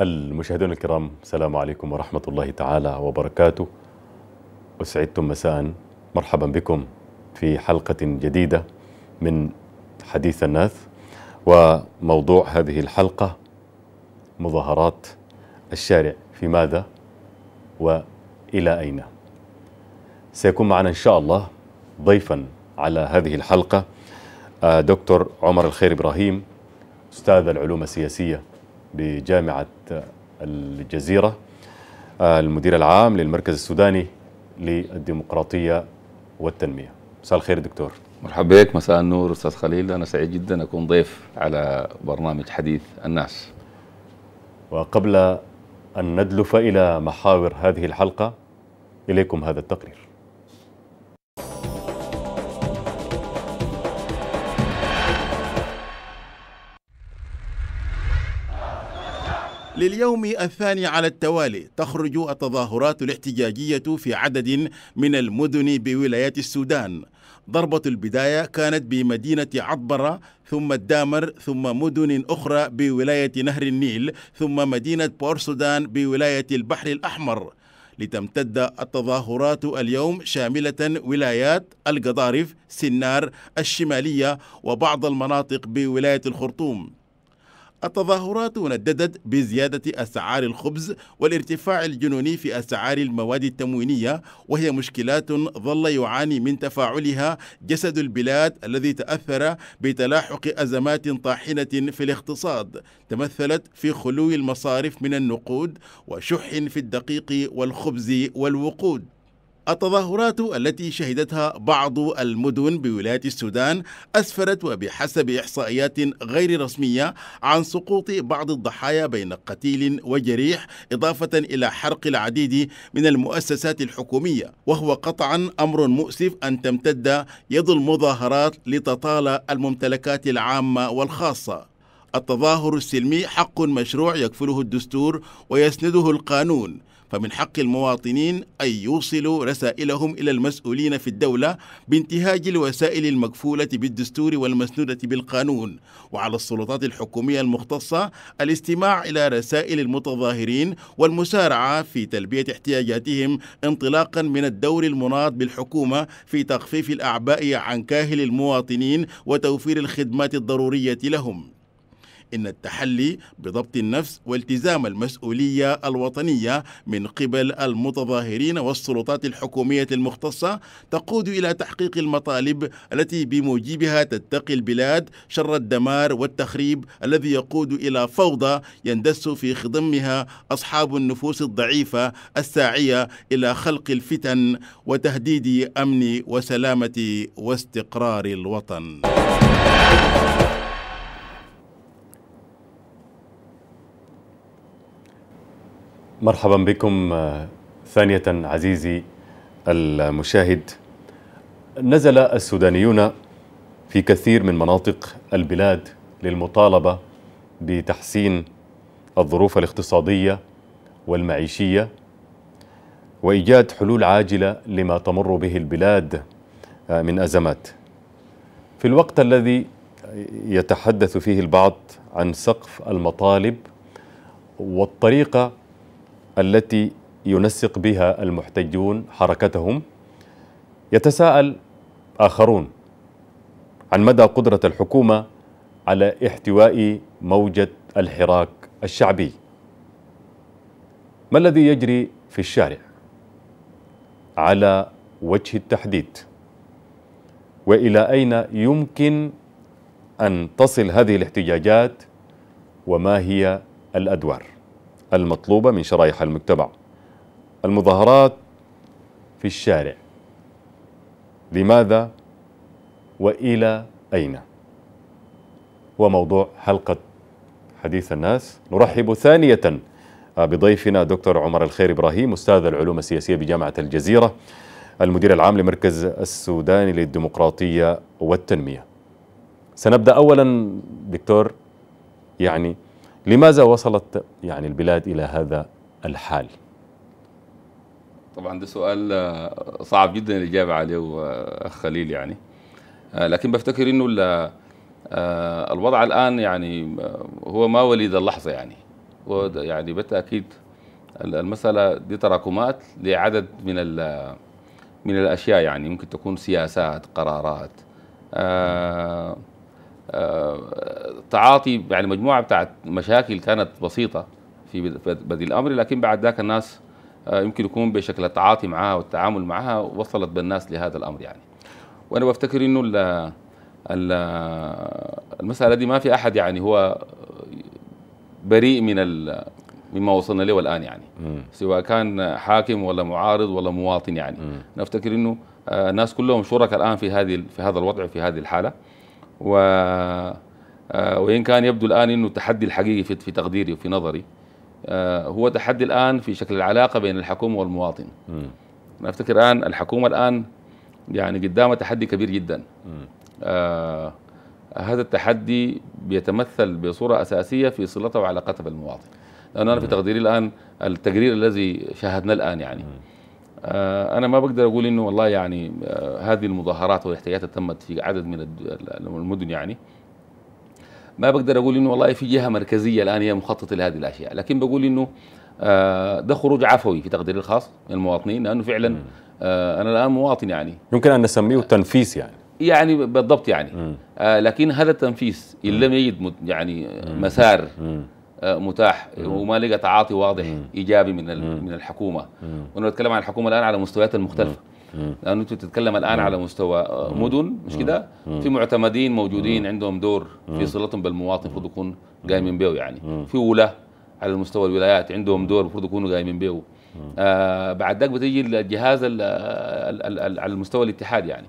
المشاهدون الكرام السلام عليكم ورحمة الله تعالى وبركاته أسعدتم مساء مرحبا بكم في حلقة جديدة من حديث الناس وموضوع هذه الحلقة مظاهرات الشارع في ماذا وإلى أين سيكون معنا إن شاء الله ضيفا على هذه الحلقة آه، دكتور عمر الخير إبراهيم أستاذ العلوم السياسية بجامعة الجزيرة آه، المدير العام للمركز السوداني للديمقراطية والتنمية مساء الخير دكتور مرحبا بك مساء النور أستاذ خليل أنا سعيد جدا أكون ضيف على برنامج حديث الناس وقبل أن ندلف إلى محاور هذه الحلقة إليكم هذا التقرير لليوم الثاني على التوالي تخرج التظاهرات الاحتجاجية في عدد من المدن بولايات السودان ضربة البداية كانت بمدينة عطبرة ثم الدامر ثم مدن أخرى بولاية نهر النيل ثم مدينة بورسودان بولاية البحر الأحمر لتمتد التظاهرات اليوم شاملة ولايات القضارف سنار الشمالية وبعض المناطق بولاية الخرطوم التظاهرات نددت بزيادة أسعار الخبز والارتفاع الجنوني في أسعار المواد التموينية وهي مشكلات ظل يعاني من تفاعلها جسد البلاد الذي تأثر بتلاحق أزمات طاحنة في الاقتصاد تمثلت في خلو المصارف من النقود وشح في الدقيق والخبز والوقود التظاهرات التي شهدتها بعض المدن بولاية السودان أسفرت وبحسب إحصائيات غير رسمية عن سقوط بعض الضحايا بين قتيل وجريح إضافة إلى حرق العديد من المؤسسات الحكومية وهو قطعا أمر مؤسف أن تمتد يد المظاهرات لتطال الممتلكات العامة والخاصة التظاهر السلمي حق مشروع يكفله الدستور ويسنده القانون فمن حق المواطنين أن يوصلوا رسائلهم إلى المسؤولين في الدولة بانتهاج الوسائل المكفولة بالدستور والمسنودة بالقانون وعلى السلطات الحكومية المختصة الاستماع إلى رسائل المتظاهرين والمسارعة في تلبية احتياجاتهم انطلاقا من الدور المناط بالحكومة في تخفيف الأعباء عن كاهل المواطنين وتوفير الخدمات الضرورية لهم إن التحلي بضبط النفس والتزام المسؤولية الوطنية من قبل المتظاهرين والسلطات الحكومية المختصة تقود إلى تحقيق المطالب التي بموجبها تتقي البلاد شر الدمار والتخريب الذي يقود إلى فوضى يندس في خضمها أصحاب النفوس الضعيفة الساعية إلى خلق الفتن وتهديد أمن وسلامة واستقرار الوطن. مرحبا بكم آه، ثانية عزيزي المشاهد نزل السودانيون في كثير من مناطق البلاد للمطالبة بتحسين الظروف الاقتصادية والمعيشية وإيجاد حلول عاجلة لما تمر به البلاد آه، من أزمات في الوقت الذي يتحدث فيه البعض عن سقف المطالب والطريقة التي ينسق بها المحتجون حركتهم يتساءل آخرون عن مدى قدرة الحكومة على احتواء موجة الحراك الشعبي ما الذي يجري في الشارع على وجه التحديد والى اين يمكن ان تصل هذه الاحتجاجات وما هي الادوار المطلوبة من شرائح المجتمع المظاهرات في الشارع لماذا وإلى أين هو موضوع حلقة حديث الناس نرحب ثانية آه، بضيفنا دكتور عمر الخير إبراهيم أستاذ العلوم السياسية بجامعة الجزيرة المدير العام لمركز السوداني للديمقراطية والتنمية سنبدأ أولا دكتور يعني لماذا وصلت يعني البلاد إلى هذا الحال؟ طبعا ده سؤال آه، صعب جدا الإجابة عليه اخ آه، خليل يعني آه، لكن بفتكر إنه الوضع الآن يعني هو ما وليد اللحظة يعني يعني بالتأكيد المسألة دي تراكمات لعدد من من الأشياء يعني ممكن تكون سياسات قرارات آه آه، تعاطي يعني مجموعه بتاعت مشاكل كانت بسيطه في بديل الامر لكن بعد ذاك الناس آه، يمكن يكون بشكل التعاطي معها والتعامل معها وصلت بالناس لهذا الامر يعني وانا بفتكر انه الـ الـ المساله دي ما في احد يعني هو بريء من مما وصلنا له الان يعني م. سواء كان حاكم ولا معارض ولا مواطن يعني م. نفتكر انه آه، الناس كلهم شركاء الان في هذه في هذا الوضع في هذه الحاله و آه، وإن كان يبدو الآن أنه التحدي الحقيقي في تقديري وفي نظري آه، هو تحدي الآن في شكل العلاقة بين الحكومة والمواطن أنا أفتكر الآن الحكومة الآن يعني قدامها تحدي كبير جدا آه هذا التحدي بيتمثل بصورة أساسية في صلته وعلاقته بالمواطن لانه أنا في تقديري الآن التقرير الذي شاهدناه الآن يعني آه، انا ما بقدر اقول انه والله يعني آه، هذه المظاهرات والاحتياجات اللي تمت في عدد من المدن يعني ما بقدر اقول انه والله في جهه مركزيه الان هي مخططه لهذه الاشياء لكن بقول انه آه، ده خروج عفوي في تقديري الخاص من المواطنين لانه فعلا انا الان مواطن يعني يمكن ان نسميه تنفيس يعني يعني بالضبط يعني لكن هذا التنفيس ان لم يجد يعني مسار متاح وما لقى تعاطي واضح ايجابي من من الحكومه وانا بتكلم عن الحكومه الان على مستويات المختلفه لانه انت تتكلم الان على مستوى آه، مدن مش كده في معتمدين موجودين عندهم دور في صلتهم بالمواطن المفروض يكون قايمين به يعني في ولاه على مستوى الولايات عندهم دور المفروض يكونوا قايمين به آه بعد ذاك بتيجي الجهاز الـ الـ الـ الـ على المستوى الاتحاد يعني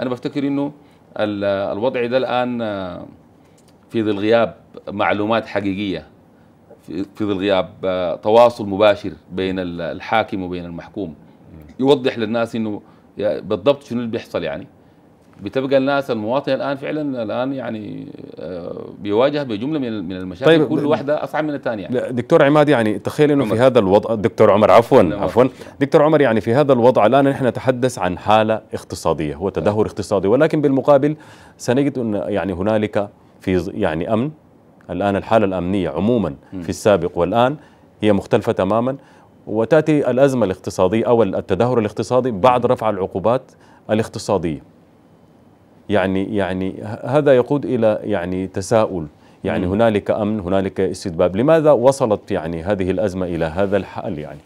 انا بفتكر انه الوضع ده الان آه، في ظل غياب معلومات حقيقيه في ظل غياب آه، تواصل مباشر بين الحاكم وبين المحكوم يوضح للناس انه بالضبط شنو اللي بيحصل يعني بتبقى الناس المواطن الان فعلا الان يعني آه، بيواجه بجمله من من المشاكل طيب كل واحده اصعب من الثانيه يعني. دكتور عماد يعني تخيل انه في هذا الوضع دكتور عمر عفوا نعم. عفوا دكتور عمر يعني في هذا الوضع الان نحن نتحدث عن حاله اقتصاديه هو تدهور اقتصادي ولكن بالمقابل سنجد ان يعني هنالك في يعني امن الآن الحالة الأمنية عموما في السابق والآن هي مختلفة تماما وتأتي الأزمة الاقتصادية أو التدهور الاقتصادي بعد رفع العقوبات الاقتصادية يعني يعني هذا يقود إلى يعني تساؤل يعني مم. هنالك أمن هنالك استدباب لماذا وصلت يعني هذه الأزمة إلى هذا الحال يعني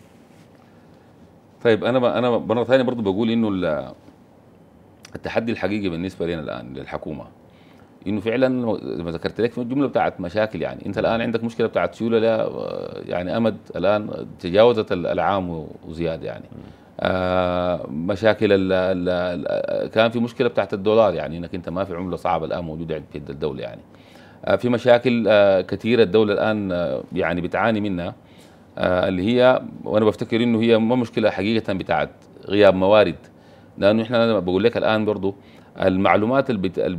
طيب أنا أنا مرة ثانية برضو بقول إنه التحدي الحقيقي بالنسبة لنا الآن للحكومة انه فعلا ما ذكرت لك في الجمله بتاعت مشاكل يعني انت الان نعم. عندك مشكله بتاعت سيوله لا يعني امد الان تجاوزت العام وزياده يعني آه، مشاكل الـ الـ كان في مشكله بتاعت الدولار يعني انك انت ما في عمله صعبه الان موجوده عند يد الدوله يعني آه، في مشاكل آه، كثيره الدوله الان يعني بتعاني منها اللي هي وانا بفتكر انه هي ما مشكله حقيقه بتاعت غياب موارد لانه احنا بقول لك الان برضه المعلومات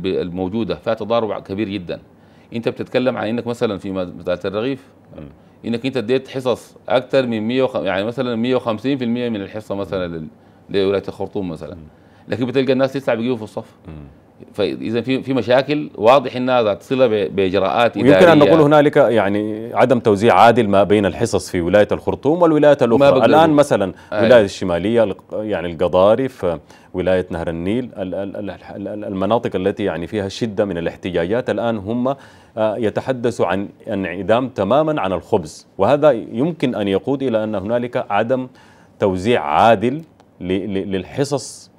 الموجوده فيها تضارب كبير جدا انت بتتكلم عن انك مثلا في بتاعه الرغيف انك انت اديت حصص اكثر من 100 يعني مثلا 150% من الحصه مثلا لولايه الخرطوم مثلا لكن بتلقى الناس لسه بيجيبوا في الصف فاذا في في مشاكل واضح انها ذات صله باجراءات اداريه يمكن ان نقول هنالك يعني عدم توزيع عادل ما بين الحصص في ولايه الخرطوم والولايات الاخرى الان مثلا أيوة. الولايه الشماليه يعني القضارف ولايه نهر النيل المناطق التي يعني فيها شده من الاحتجاجات الان هم آه، يتحدثوا عن انعدام تماما عن الخبز وهذا يمكن ان يقود الى ان هنالك عدم توزيع عادل للحصص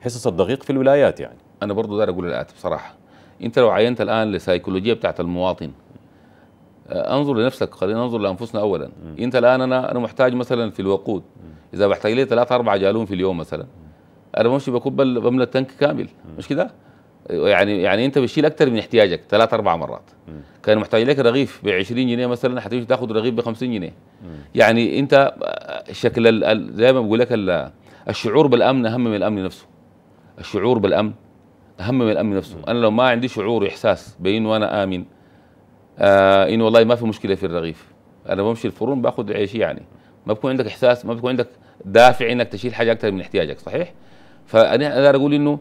حصص الدقيق في الولايات يعني انا برضه داير اقول الاتي بصراحه انت لو عينت الان لسيكولوجيه بتاعت المواطن آه، انظر لنفسك خلينا ننظر لانفسنا اولا انت الان انا انا محتاج مثلا في الوقود اذا بحتاج لي ثلاثة أربعة جالون في اليوم مثلا انا بمشي بكب بملى التنك كامل مش كده يعني يعني انت بتشيل اكثر من احتياجك ثلاث اربع مرات كان محتاج لك رغيف ب 20 جنيه مثلا حتيجي تاخذ رغيف ب 50 جنيه يعني انت آه، شكل زي ما بقول لك الشعور بالامن اهم من الامن نفسه الشعور بالامن اهم من الامن نفسه انا لو ما عندي شعور احساس بانه انا امن آه انه والله ما في مشكله في الرغيف انا بمشي الفرن باخذ عيشي يعني ما بكون عندك احساس ما بكون عندك دافع انك تشيل حاجه اكثر من احتياجك صحيح فانا اقدر اقول انه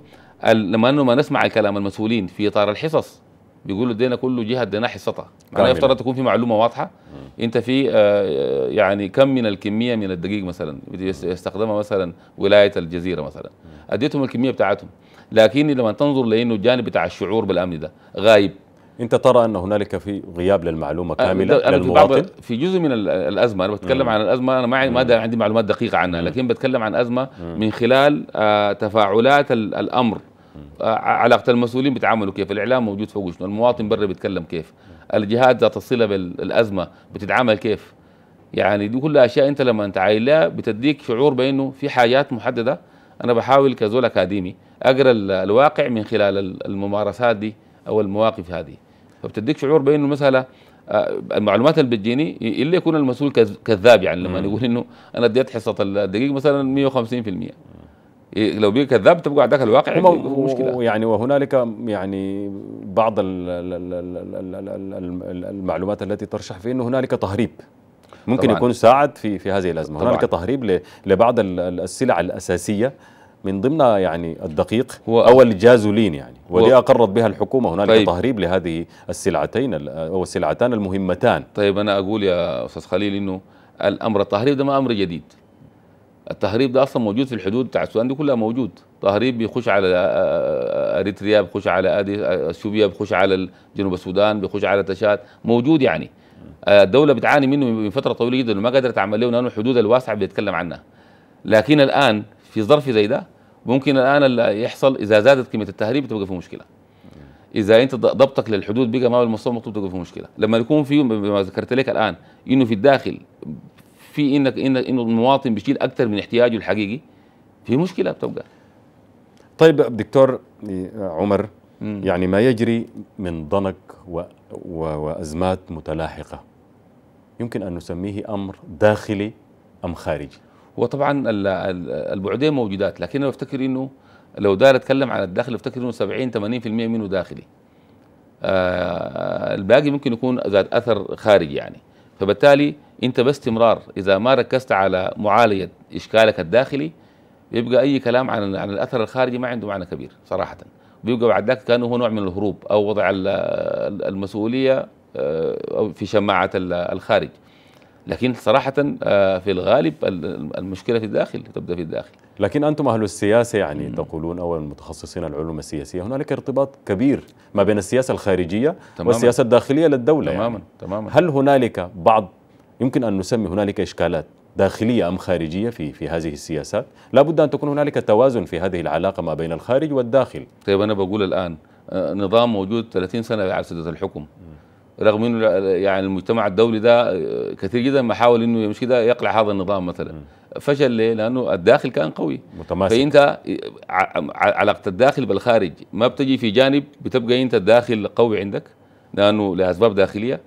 لما انه ما نسمع الكلام المسؤولين في اطار الحصص بيقولوا ادينا كل جهه ادينا حصتها انا يفترض تكون في معلومه واضحه مم. انت في آه يعني كم من الكميه من الدقيق مثلا يستخدمها مثلا ولايه الجزيره مثلا اديتهم الكميه بتاعتهم لكن لما تنظر لانه الجانب بتاع الشعور بالامن ده غايب انت ترى ان هنالك في غياب للمعلومه آه، كامله أنا للمواطن في, في جزء من الازمه انا بتكلم مم. عن الازمه انا ما ما عندي معلومات دقيقه عنها لكن بتكلم عن ازمه مم. من خلال آه تفاعلات الامر آه علاقه المسؤولين بيتعاملوا كيف الاعلام موجود فوق شنو المواطن برا بيتكلم كيف الجهات ذات الصله بالازمه بتتعامل كيف يعني دي كلها اشياء انت لما انت عايلها بتديك شعور بانه في حاجات محدده انا بحاول كزول اكاديمي اقرا الواقع من خلال الممارسات دي او المواقف هذه فبتديك شعور بانه المساله المعلومات اللي بتجيني الا يكون المسؤول كذاب يعني لما يقول انه انا اديت حصه الدقيق مثلا 150% إيه، لو بيك كذاب تبقى عندك الواقع مشكله يعني وهنالك يعني بعض المعلومات التي ترشح في انه هنالك تهريب ممكن طبعاً. يكون ساعد في في هذه الازمه طبعاً. هناك تهريب لبعض السلع الاساسيه من ضمن يعني الدقيق هو او الجازولين يعني ودي اقرت بها الحكومه هنالك طيب تهريب لهذه السلعتين او السلعتان المهمتان طيب انا اقول يا استاذ خليل انه الامر التهريب ده ما امر جديد التهريب ده اصلا موجود في الحدود بتاع السودان دي كلها موجود تهريب بيخش على آه، آه، اريتريا بيخش على اثيوبيا آه، بيخش على جنوب السودان بيخش على تشاد موجود يعني الدولة بتعاني منه من فترة طويلة جدا وما قادرة تعمل له لأنه الحدود الواسعة بيتكلم عنها لكن الآن في ظرف زي ده ممكن الآن اللي يحصل إذا زادت قيمة التهريب تبقى في مشكلة إذا أنت ضبطك للحدود بقى ما هو المستوى المطلوب تبقى في مشكلة لما يكون في ما ذكرت لك الآن إنه في الداخل في إنك إنك إنه المواطن بيشيل أكثر من احتياجه الحقيقي في مشكلة بتبقى طيب دكتور آه، عمر يعني ما يجري من ضنك و و وأزمات متلاحقة يمكن أن نسميه أمر داخلي أم خارجي وطبعا البعدين موجودات لكن أنا أفتكر أنه لو دار أتكلم عن الداخل أفتكر أنه 70 80% منه داخلي آه الباقي ممكن يكون ذات أثر خارجي يعني فبالتالي أنت باستمرار إذا ما ركزت على معالجة إشكالك الداخلي يبقى أي كلام عن عن الأثر الخارجي ما عنده معنى كبير صراحةً بيبقى بعد ذاك كانه هو نوع من الهروب او وضع المسؤوليه آه، في شماعه الخارج لكن صراحة آه، في الغالب المشكلة في الداخل تبدأ في الداخل لكن أنتم أهل السياسة يعني تقولون أو المتخصصين العلوم السياسية هنالك ارتباط كبير ما بين السياسة الخارجية تماما والسياسة الداخلية للدولة يعني. تماما يعني تماما هل هنالك بعض يمكن أن نسمي هنالك إشكالات داخلية أم خارجية في في هذه السياسات لا بد أن تكون هنالك توازن في هذه العلاقة ما بين الخارج والداخل طيب أنا بقول الآن آه، نظام موجود 30 سنة على سدة الحكم رغم انه آه، يعني المجتمع الدولي ده آه، كثير جدا ما حاول انه يمشي ده يقلع هذا النظام مثلا فشل ليه؟ لانه الداخل كان قوي متماسك فانت علاقه الداخل بالخارج ما بتجي في جانب بتبقى انت الداخل قوي عندك لانه لاسباب داخليه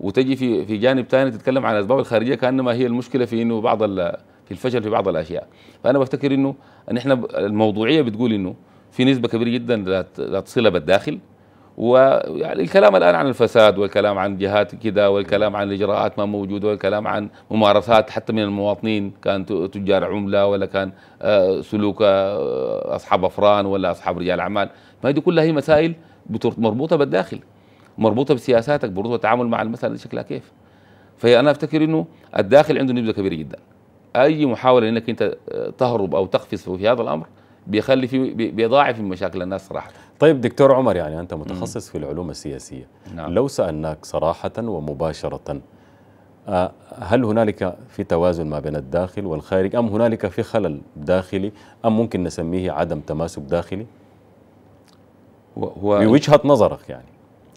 وتجي في في جانب ثاني تتكلم عن الاسباب الخارجيه كانما هي المشكله في انه بعض في الفشل في بعض الاشياء فانا بفتكر انه ان احنا الموضوعيه بتقول انه في نسبه كبيره جدا لا صله بالداخل والكلام يعني الان عن الفساد والكلام عن جهات كده والكلام عن الاجراءات ما موجوده والكلام عن ممارسات حتى من المواطنين كان تجار عمله ولا كان آه، سلوك آه، اصحاب افران ولا اصحاب رجال اعمال ما كلها هي مسائل مربوطه بالداخل مربوطه بسياساتك برضه التعامل مع المساله دي شكلها كيف فهي انا افتكر انه الداخل عنده نبذه كبيره جدا اي محاوله انك انت آه، تهرب او تقفز في هذا الامر بيخلي في بيضاعف من مشاكل الناس صراحه طيب دكتور عمر يعني انت متخصص في العلوم السياسيه نعم. لو سالناك صراحه ومباشره آه، هل هنالك في توازن ما بين الداخل والخارج ام هنالك في خلل داخلي ام ممكن نسميه عدم تماسك داخلي هو بوجهه نظرك يعني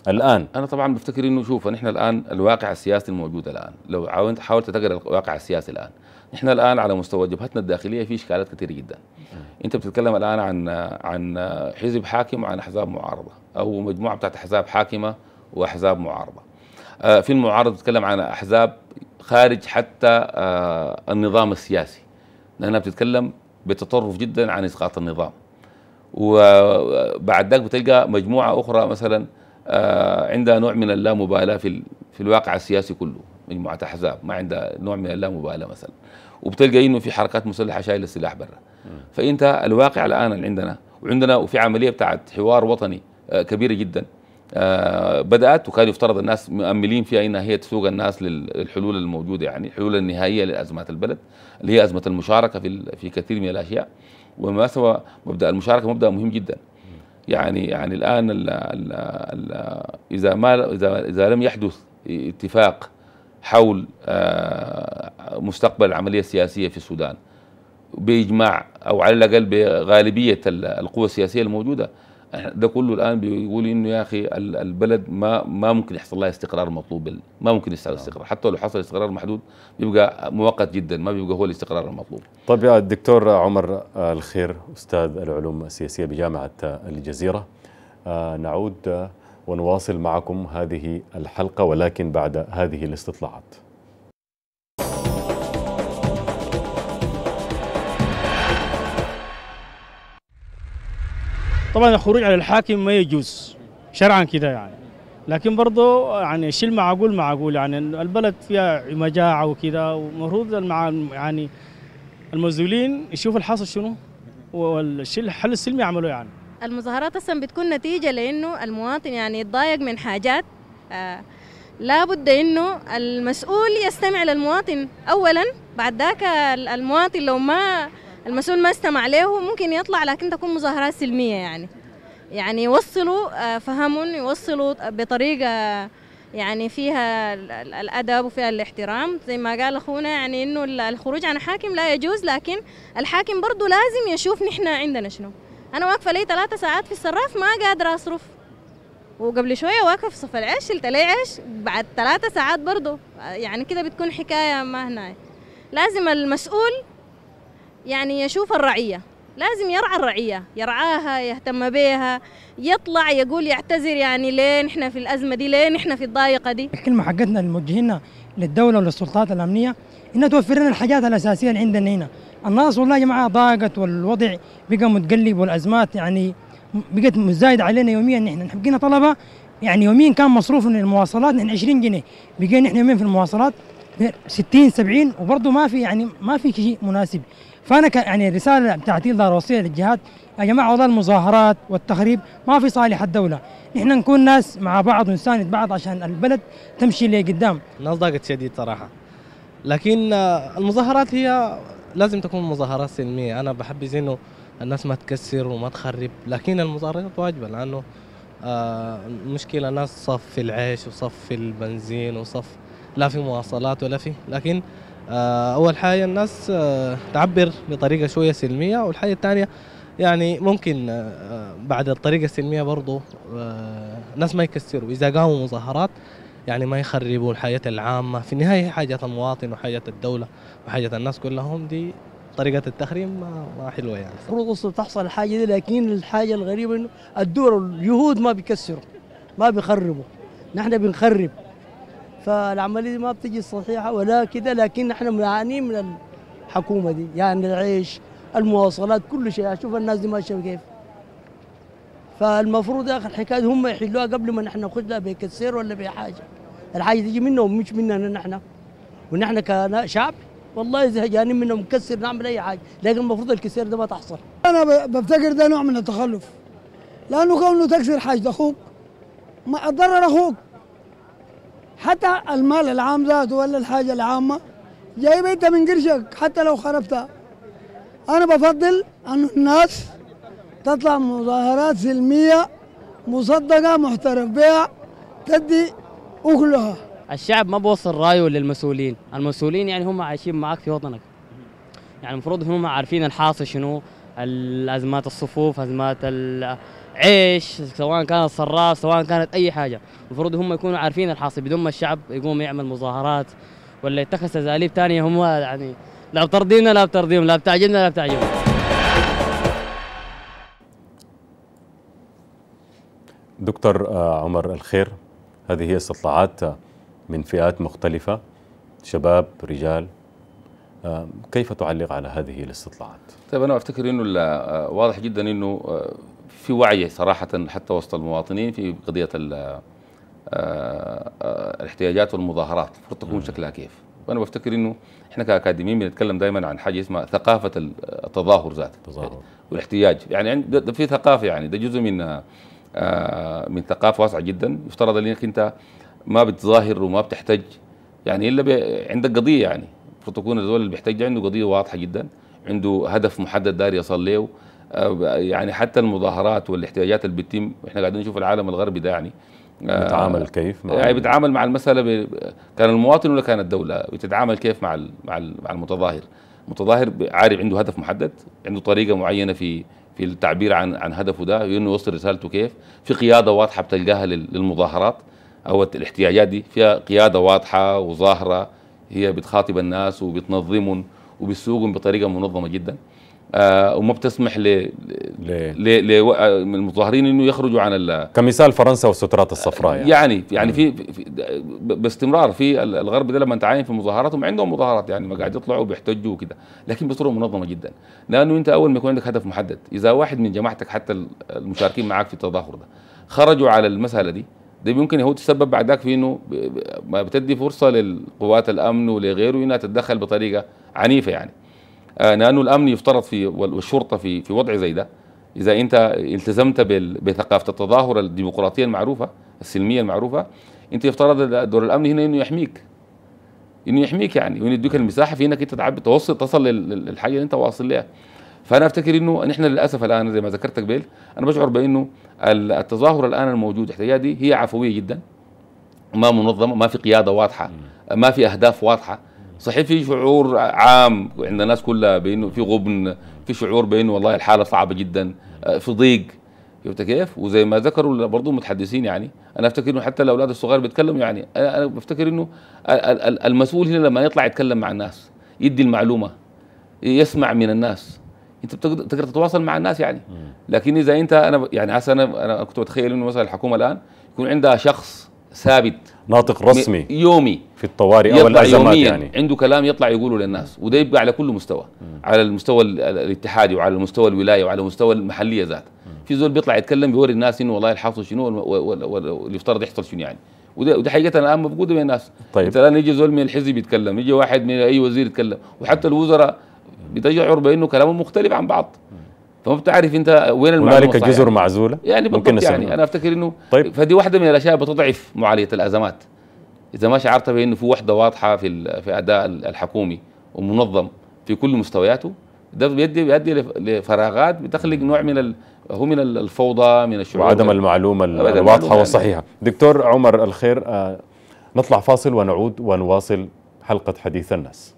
الان انا طبعا بفتكر انه شوف نحن الان الواقع السياسي الموجود الان لو حاولت حاولت تقرا الواقع السياسي الان نحن الان على مستوى جبهتنا الداخليه في اشكالات كثيره جدا انت بتتكلم الان عن عن حزب حاكم وعن احزاب معارضه او مجموعه بتاعت احزاب حاكمه واحزاب معارضه آه، في المعارضه بتتكلم عن احزاب خارج حتى آه، النظام السياسي لانها بتتكلم بتطرف جدا عن اسقاط النظام وبعد ذاك بتلقى مجموعه اخرى مثلا آه، عندها نوع من اللامبالاه في في الواقع السياسي كله مجموعه احزاب ما عندها نوع من اللامبالاه مثلا وبتلقى انه في حركات مسلحه شايله السلاح برا فانت الواقع الان اللي عندنا وعندنا وفي عمليه بتاعت حوار وطني آه، كبيره جدا آه، بدات وكان يفترض الناس مؤملين فيها انها هي تسوق الناس للحلول الموجوده يعني الحلول النهائيه لازمات البلد اللي هي ازمه المشاركه في في كثير من الاشياء وبالمناسبه مبدا المشاركه مبدا مهم جدا يعني يعني الان الـ الـ الـ اذا ما اذا اذا لم يحدث اتفاق حول آه، مستقبل العمليه السياسيه في السودان باجماع او على الاقل بغالبيه القوى السياسيه الموجوده ده كله الان بيقول انه يا اخي البلد ما ما ممكن يحصل لها استقرار مطلوب ما ممكن يحصل نعم. استقرار حتى لو حصل استقرار محدود بيبقى مؤقت جدا ما بيبقى هو الاستقرار المطلوب طيب يا الدكتور عمر آه، الخير استاذ العلوم السياسيه بجامعه آه، الجزيره آه، نعود ونواصل معكم هذه الحلقه ولكن بعد هذه الاستطلاعات طبعا الخروج على الحاكم ما يجوز شرعا كده يعني لكن برضه يعني شيء معقول معقول يعني البلد فيها مجاعه وكده ومفروض يعني المسؤولين يشوفوا الحاصل شنو والشيء الحل السلمي يعملوه يعني المظاهرات اصلا بتكون نتيجه لانه المواطن يعني يتضايق من حاجات آه لابد انه المسؤول يستمع للمواطن اولا بعد ذاك المواطن لو ما المسؤول ما استمع له ممكن يطلع لكن تكون مظاهرات سلمية يعني يعني يوصلوا آه، فهمهم يوصلوا بطريقة آه، يعني فيها الادب وفيها الاحترام زي ما قال اخونا يعني انه الخروج عن حاكم لا يجوز لكن الحاكم برضه لازم يشوف نحن عندنا شنو انا واقفه لي ثلاثة ساعات في الصراف ما قادره اصرف وقبل شويه واقفه في صف العيش شلت لي عيش بعد ثلاثة ساعات برضه آه، يعني كده بتكون حكايه ما هنا لازم المسؤول يعني يشوف الرعية لازم يرعى الرعية يرعاها يهتم بها يطلع يقول يعتذر يعني ليه نحن في الأزمة دي ليه نحن في الضايقة دي الكلمة حقتنا الموجهين للدولة وللسلطات الأمنية إنها توفر لنا الحاجات الأساسية اللي عندنا هنا الناس والله يا جماعة ضاقت والوضع بقى متقلب والأزمات يعني بقت مزايدة علينا يوميا نحن نحن بقينا طلبة يعني يوميا كان مصروفنا المواصلات نحن 20 جنيه بقينا نحن يومين في المواصلات 60 70 وبرضه ما في يعني ما في شيء مناسب فانا يعني الرساله بتاعتي اقدر اوصيها للجهات يا جماعه والله المظاهرات والتخريب ما في صالح الدوله احنا نكون ناس مع بعض ونساند بعض عشان البلد تمشي لقدام الناس ضاقت شديد صراحه لكن آه، المظاهرات هي لازم تكون مظاهرات سلميه انا بحبذ انه الناس ما تكسر وما تخرب لكن المظاهرات واجبه لانه آه، المشكله ناس صف في العيش وصف في البنزين وصف لا في مواصلات ولا في لكن آه، اول حاجه الناس آه، تعبر بطريقه شويه سلميه والحاجه الثانيه يعني ممكن آه، بعد الطريقه السلميه برضه الناس ما يكسروا اذا قاموا مظاهرات يعني ما يخربوا الحياة العامة في النهاية حاجة المواطن وحاجة الدولة وحاجة الناس كلهم دي طريقة التخريم ما حلوة يعني المفروض تحصل الحاجة دي لكن الحاجة الغريبة إنه الدول اليهود ما بيكسروا ما بيخربوا نحن بنخرب فالعمليه دي ما بتجي صحيحه ولا كده لكن احنا معانين من الحكومه دي يعني العيش المواصلات كل شيء اشوف الناس دي ماشيه كيف فالمفروض اخر حكايه هم يحلوها قبل ما نحن نخش لها بكسير ولا بحاجه الحاجه تيجي منهم مش مننا نحن ونحن كشعب والله زهقانين منهم نكسر نعمل اي حاجه لكن المفروض الكسير ده ما تحصل انا بفتكر ده نوع من التخلف لانه كونه تكسر حاجه اخوك ما اتضرر اخوك حتى المال العام ذاته ولا الحاجة العامة جايبه انت من قرشك حتى لو خربتها انا بفضل ان الناس تطلع مظاهرات سلمية مصدقة محترف بها تدي أكلها الشعب ما بوصل رايه للمسؤولين المسؤولين يعني هم عايشين معك في وطنك يعني المفروض هم عارفين الحاصل شنو الازمات الصفوف ازمات عيش سواء كانت صراف سواء كانت اي حاجه المفروض هم يكونوا عارفين الحاصل بدون ما الشعب يقوم يعمل مظاهرات ولا يتخذ اساليب ثانيه هم يعني لا بترضينا لا بترضيهم لا بتعجبنا لا بتعجبهم دكتور آه، عمر الخير هذه هي استطلاعات آه، من فئات مختلفة شباب رجال آه، كيف تعلق على هذه الاستطلاعات؟ طيب أنا أفتكر أنه واضح جدا أنه في وعي صراحة حتى وسط المواطنين في قضية آه، آه، الاحتياجات والمظاهرات المفروض تكون شكلها كيف وانا بفتكر انه احنا كاكاديميين بنتكلم دائما عن حاجه اسمها ثقافه التظاهر ذاته التظاهر والاحتياج يعني في ثقافه يعني ده جزء من آه، من ثقافه واسعه جدا يفترض انك انت ما بتظاهر وما بتحتج يعني الا عندك قضيه يعني المفروض تكون الزول اللي بيحتج عنده قضيه واضحه جدا عنده هدف محدد داير يصل له يعني حتى المظاهرات والاحتياجات اللي بتتم احنا قاعدين نشوف العالم الغربي ده يعني بيتعامل آه، كيف مع يعني بيتعامل مع المساله ب... كان المواطن ولا كانت الدوله بتتعامل كيف مع ال... مع, ال... مع المتظاهر متظاهر عارف عنده هدف محدد عنده طريقه معينه في في التعبير عن عن هدفه ده انه يوصل رسالته كيف في قياده واضحه بتلقاها للمظاهرات او الاحتياجات دي فيها قياده واضحه وظاهره هي بتخاطب الناس وبتنظمهم وبتسوقهم بطريقه منظمه جدا آه، وما بتسمح ل للمتظاهرين انه يخرجوا عن ال كمثال فرنسا والسترات الصفراء يعني يعني, يعني في, في باستمرار في الغرب ده لما تعاين في مظاهراتهم عندهم مظاهرات يعني ما قاعد يطلعوا بيحتجوا وكده لكن بصوره منظمه جدا لانه انت اول ما يكون عندك هدف محدد اذا واحد من جماعتك حتى المشاركين معك في التظاهر ده خرجوا على المساله دي ده ممكن هو تسبب بعدك في انه ما بتدي فرصه للقوات الامن ولغيره انها تتدخل بطريقه عنيفه يعني آه، لانه الامن يفترض في والشرطه في في وضع زي ده اذا انت التزمت بثقافه التظاهر الديمقراطيه المعروفه السلميه المعروفه انت يفترض دور الامن هنا انه يحميك انه يحميك يعني وانه يديك المساحه في انك انت تعبي توصل تصل للحاجه اللي انت واصل لها فانا افتكر انه نحن للاسف الان زي ما ذكرت قبل انا بشعر بانه التظاهر الان الموجود احتيادي هي عفويه جدا ما منظمه ما في قياده واضحه ما في اهداف واضحه صحيح في شعور عام عند الناس كلها بانه في غبن في شعور بانه والله الحاله صعبه جدا آه، في ضيق شفت كيف؟ وزي ما ذكروا برضه المتحدثين يعني انا افتكر انه حتى الاولاد الصغار بيتكلموا يعني انا بفتكر انه المسؤول هنا لما يطلع يتكلم مع الناس يدي المعلومه يسمع من الناس انت بتقدر تتواصل مع الناس يعني لكن اذا انت انا يعني هسه انا كنت بتخيل انه مثلا الحكومه الان يكون عندها شخص ثابت ناطق رسمي يومي في الطوارئ او الازمات يعني عنده كلام يطلع يقوله للناس وده يبقى على كل مستوى م. على المستوى الاتحادي وعلى المستوى الولايه وعلى المستوى المحليه ذات في زول بيطلع يتكلم بيوري الناس انه والله الحاصل شنو واللي يفترض يحصل شنو يعني وده, وده حقيقه الان موجوده بين الناس طيب انت الان يجي زول من الحزب يتكلم يجي واحد من اي وزير يتكلم وحتى الوزراء بتشعر بانه كلامهم مختلف عن بعض م. فما بتعرف انت وين المعلومه هنالك جزر معزوله يعني ممكن يعني انا افتكر انه طيب فدي واحده من الاشياء بتضعف معاليه الازمات اذا ما شعرت بانه في وحده واضحه في في اداء الحكومي ومنظم في كل مستوياته ده بيؤدي بيؤدي لفراغات بتخلق نوع من ال... هو من الفوضى من الشعور وعدم المعلومه الواضحه يعني. والصحيحه دكتور عمر الخير آه نطلع فاصل ونعود ونواصل حلقه حديث الناس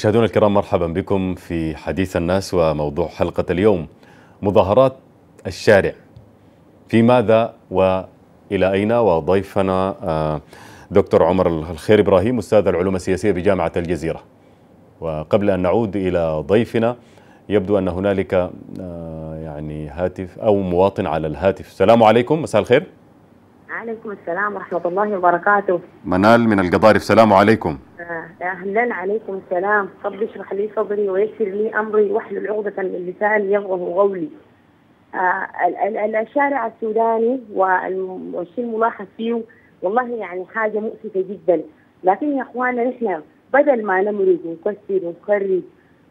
مشاهدونا الكرام مرحبا بكم في حديث الناس وموضوع حلقة اليوم مظاهرات الشارع في ماذا وإلى أين وضيفنا آه، دكتور عمر الخير إبراهيم أستاذ العلوم السياسية بجامعة الجزيرة وقبل أن نعود إلى ضيفنا يبدو أن هنالك آه، يعني هاتف أو مواطن على الهاتف السلام عليكم مساء الخير عليكم السلام ورحمة الله وبركاته منال من القضارف السلام عليكم أهلا عليكم السلام رب اشرح لي صدري ويسر لي أمري واحلل عقدة من لساني يفقه قولي آه، الشارع السوداني والشيء الملاحظ فيه والله يعني حاجة مؤسفة جدا لكن يا اخوانا نحن بدل ما نمرق ونكسر ونخرج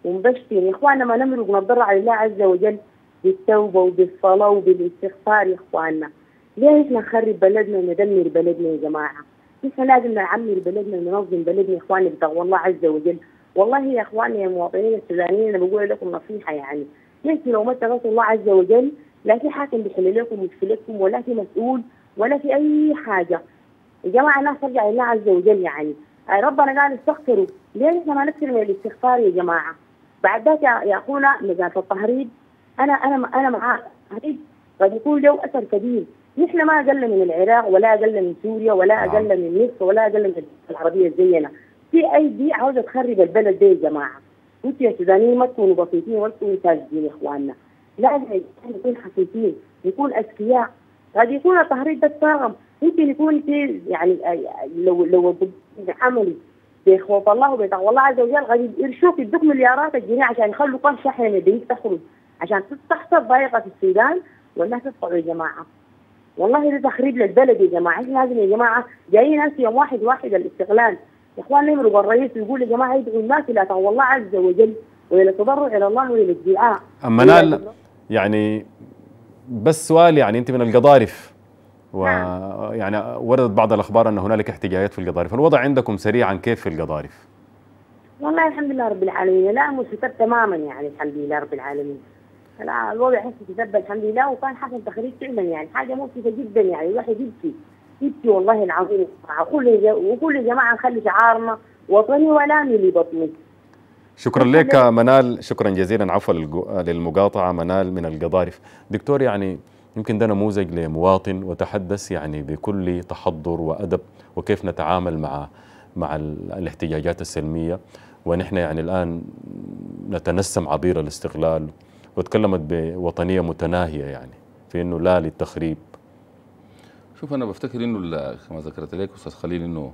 ونبشر يا اخوانا ما نمرق ونتضرع لله عز وجل بالتوبة وبالصلاة وبالاستغفار يا اخوانا ليه نحن نخرب بلدنا وندمر بلدنا يا جماعة احنا لازم نعمي بلدنا ننظم بلدنا اخواني بتقوى الله عز وجل والله يا اخواني يا مواطنين السودانيين انا بقول لكم نصيحه يعني يمكن لو ما اتقيتوا الله عز وجل لا في حاكم بيحل لكم مشكلتكم ولا في مسؤول ولا في اي حاجه يا جماعه الناس ترجع لله عز وجل يعني آه، ربنا قال استغفروا ليه احنا ما نكثر من الاستغفار يا جماعه بعد ذاك يا اخونا مجال التهريب انا انا انا معاه قد يكون له اثر كبير نحن ما اقل من العراق ولا اقل من سوريا ولا نعم. اقل من مصر ولا اقل من العربيه زينا في اي دي عاوزه تخرب البلد دي يا جماعه انتوا يا سودانيين ما تكونوا بسيطين ولا تكونوا ساجدين يا اخواننا لازم نكون حقيقيين نكون اذكياء قد يكون التهريب ده فاهم ممكن يكون في يعني لو لو عملي بخوف الله وبتقوى الله عز وجل قد يرشوك يدوك مليارات الجنيه عشان يخلوا كل شحنه دي تخرج عشان تحصل ضائقه في السودان والناس تدخل يا جماعه والله ده تخريب للبلد يا جماعه احنا لازم يا جماعه جايين انت يوم واحد واحد الاستقلال يا اخوان نمرق الرئيس يقول يا جماعه يدعو الناس الى طاعه الله عز وجل والى التضرع الى الله والى الدعاء اما نال يعني بس سؤال يعني انت من القضارف ويعني نعم. وردت بعض الاخبار ان هنالك احتجاجات في القضارف، الوضع عندكم سريعا كيف في القضارف؟ والله الحمد لله رب العالمين لا مستتر تماما يعني الحمد لله رب العالمين الوضع هسه تذبل الحمد لله وكان حسن تخريج فعلا يعني حاجه مؤسفه جدا يعني الواحد يبكي يبكي والله العظيم وكل وكل جماعه نخلي شعارنا وطني ولا ولامي بطني شكرا لك منال شكرا جزيلا عفوا للمقاطعه منال من القضارف دكتور يعني يمكن ده نموذج لمواطن وتحدث يعني بكل تحضر وادب وكيف نتعامل مع مع الاحتجاجات السلميه ونحن يعني الان نتنسم عبير الاستغلال وتكلمت بوطنيه متناهيه يعني في انه لا للتخريب شوف انا بفتكر انه كما ذكرت لك استاذ خليل انه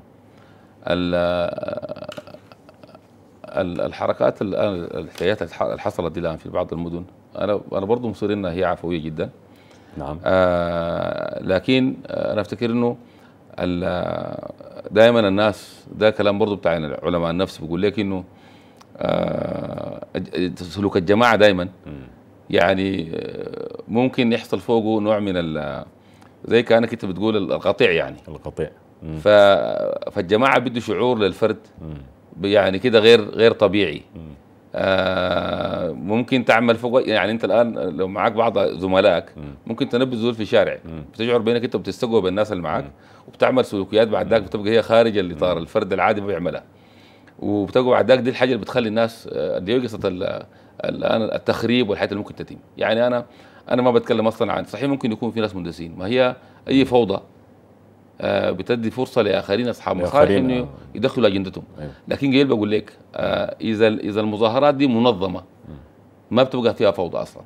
الحركات الان الاحتياجات اللي حصلت دي الان في بعض المدن انا انا برضه مصر انها هي عفويه جدا نعم آه لكن آه، انا افتكر انه دائما الناس ده كلام برضه بتاع علماء النفس بيقول لك انه آه، سلوك الجماعه دائما يعني آه، ممكن يحصل فوقه نوع من زي كانك انت بتقول القطيع يعني القطيع ف فالجماعه بده شعور للفرد يعني كده غير غير طبيعي آه ممكن تعمل فوق يعني انت الان لو معك بعض زملائك ممكن تنبذ زول في الشارع بتشعر بانك انت بتستقوى بالناس اللي معاك وبتعمل سلوكيات بعد ذاك بتبقى هي خارج الاطار الفرد العادي ما بيعملها وبتقع عداك دي الحاجه اللي بتخلي الناس آه، دي ايه قصه آه، التخريب والحاجات اللي ممكن تتم يعني انا انا ما بتكلم اصلا عن صحيح ممكن يكون في ناس مندسين ما هي اي فوضى آه بتدي فرصه لاخرين اصحاب مصالح انه آه. يدخلوا اجندتهم أيوه. لكن جاي بقول لك آه اذا اذا المظاهرات دي منظمه ما بتبقى فيها فوضى اصلا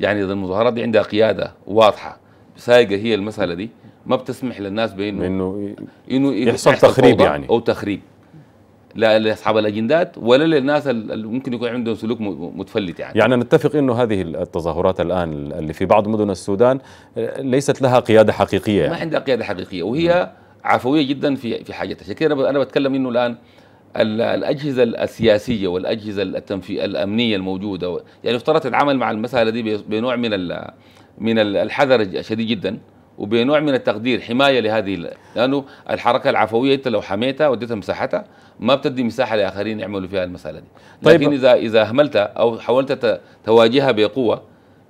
يعني اذا المظاهرات دي عندها قياده واضحه سايقه هي المساله دي ما بتسمح للناس بانه انه يحصل تخريب يعني او تخريب لا لاصحاب الاجندات ولا للناس اللي ممكن يكون عندهم سلوك متفلت يعني يعني نتفق انه هذه التظاهرات الان اللي في بعض مدن السودان آه، ليست لها قياده حقيقيه يعني. ما عندها قياده حقيقيه وهي م. عفويه جدا في في حاجتها عشان انا بتكلم انه الان الاجهزه السياسيه والاجهزه التنفي الامنيه الموجوده يعني افترض تتعامل مع المساله دي بنوع من من الحذر الشديد جدا وبنوع من التقدير حمايه لهذه لانه الحركه العفويه انت لو حميتها وديتها مساحتها ما بتدي مساحه لاخرين يعملوا فيها المساله دي طيب لكن اذا اذا اهملتها او حاولت تواجهها بقوه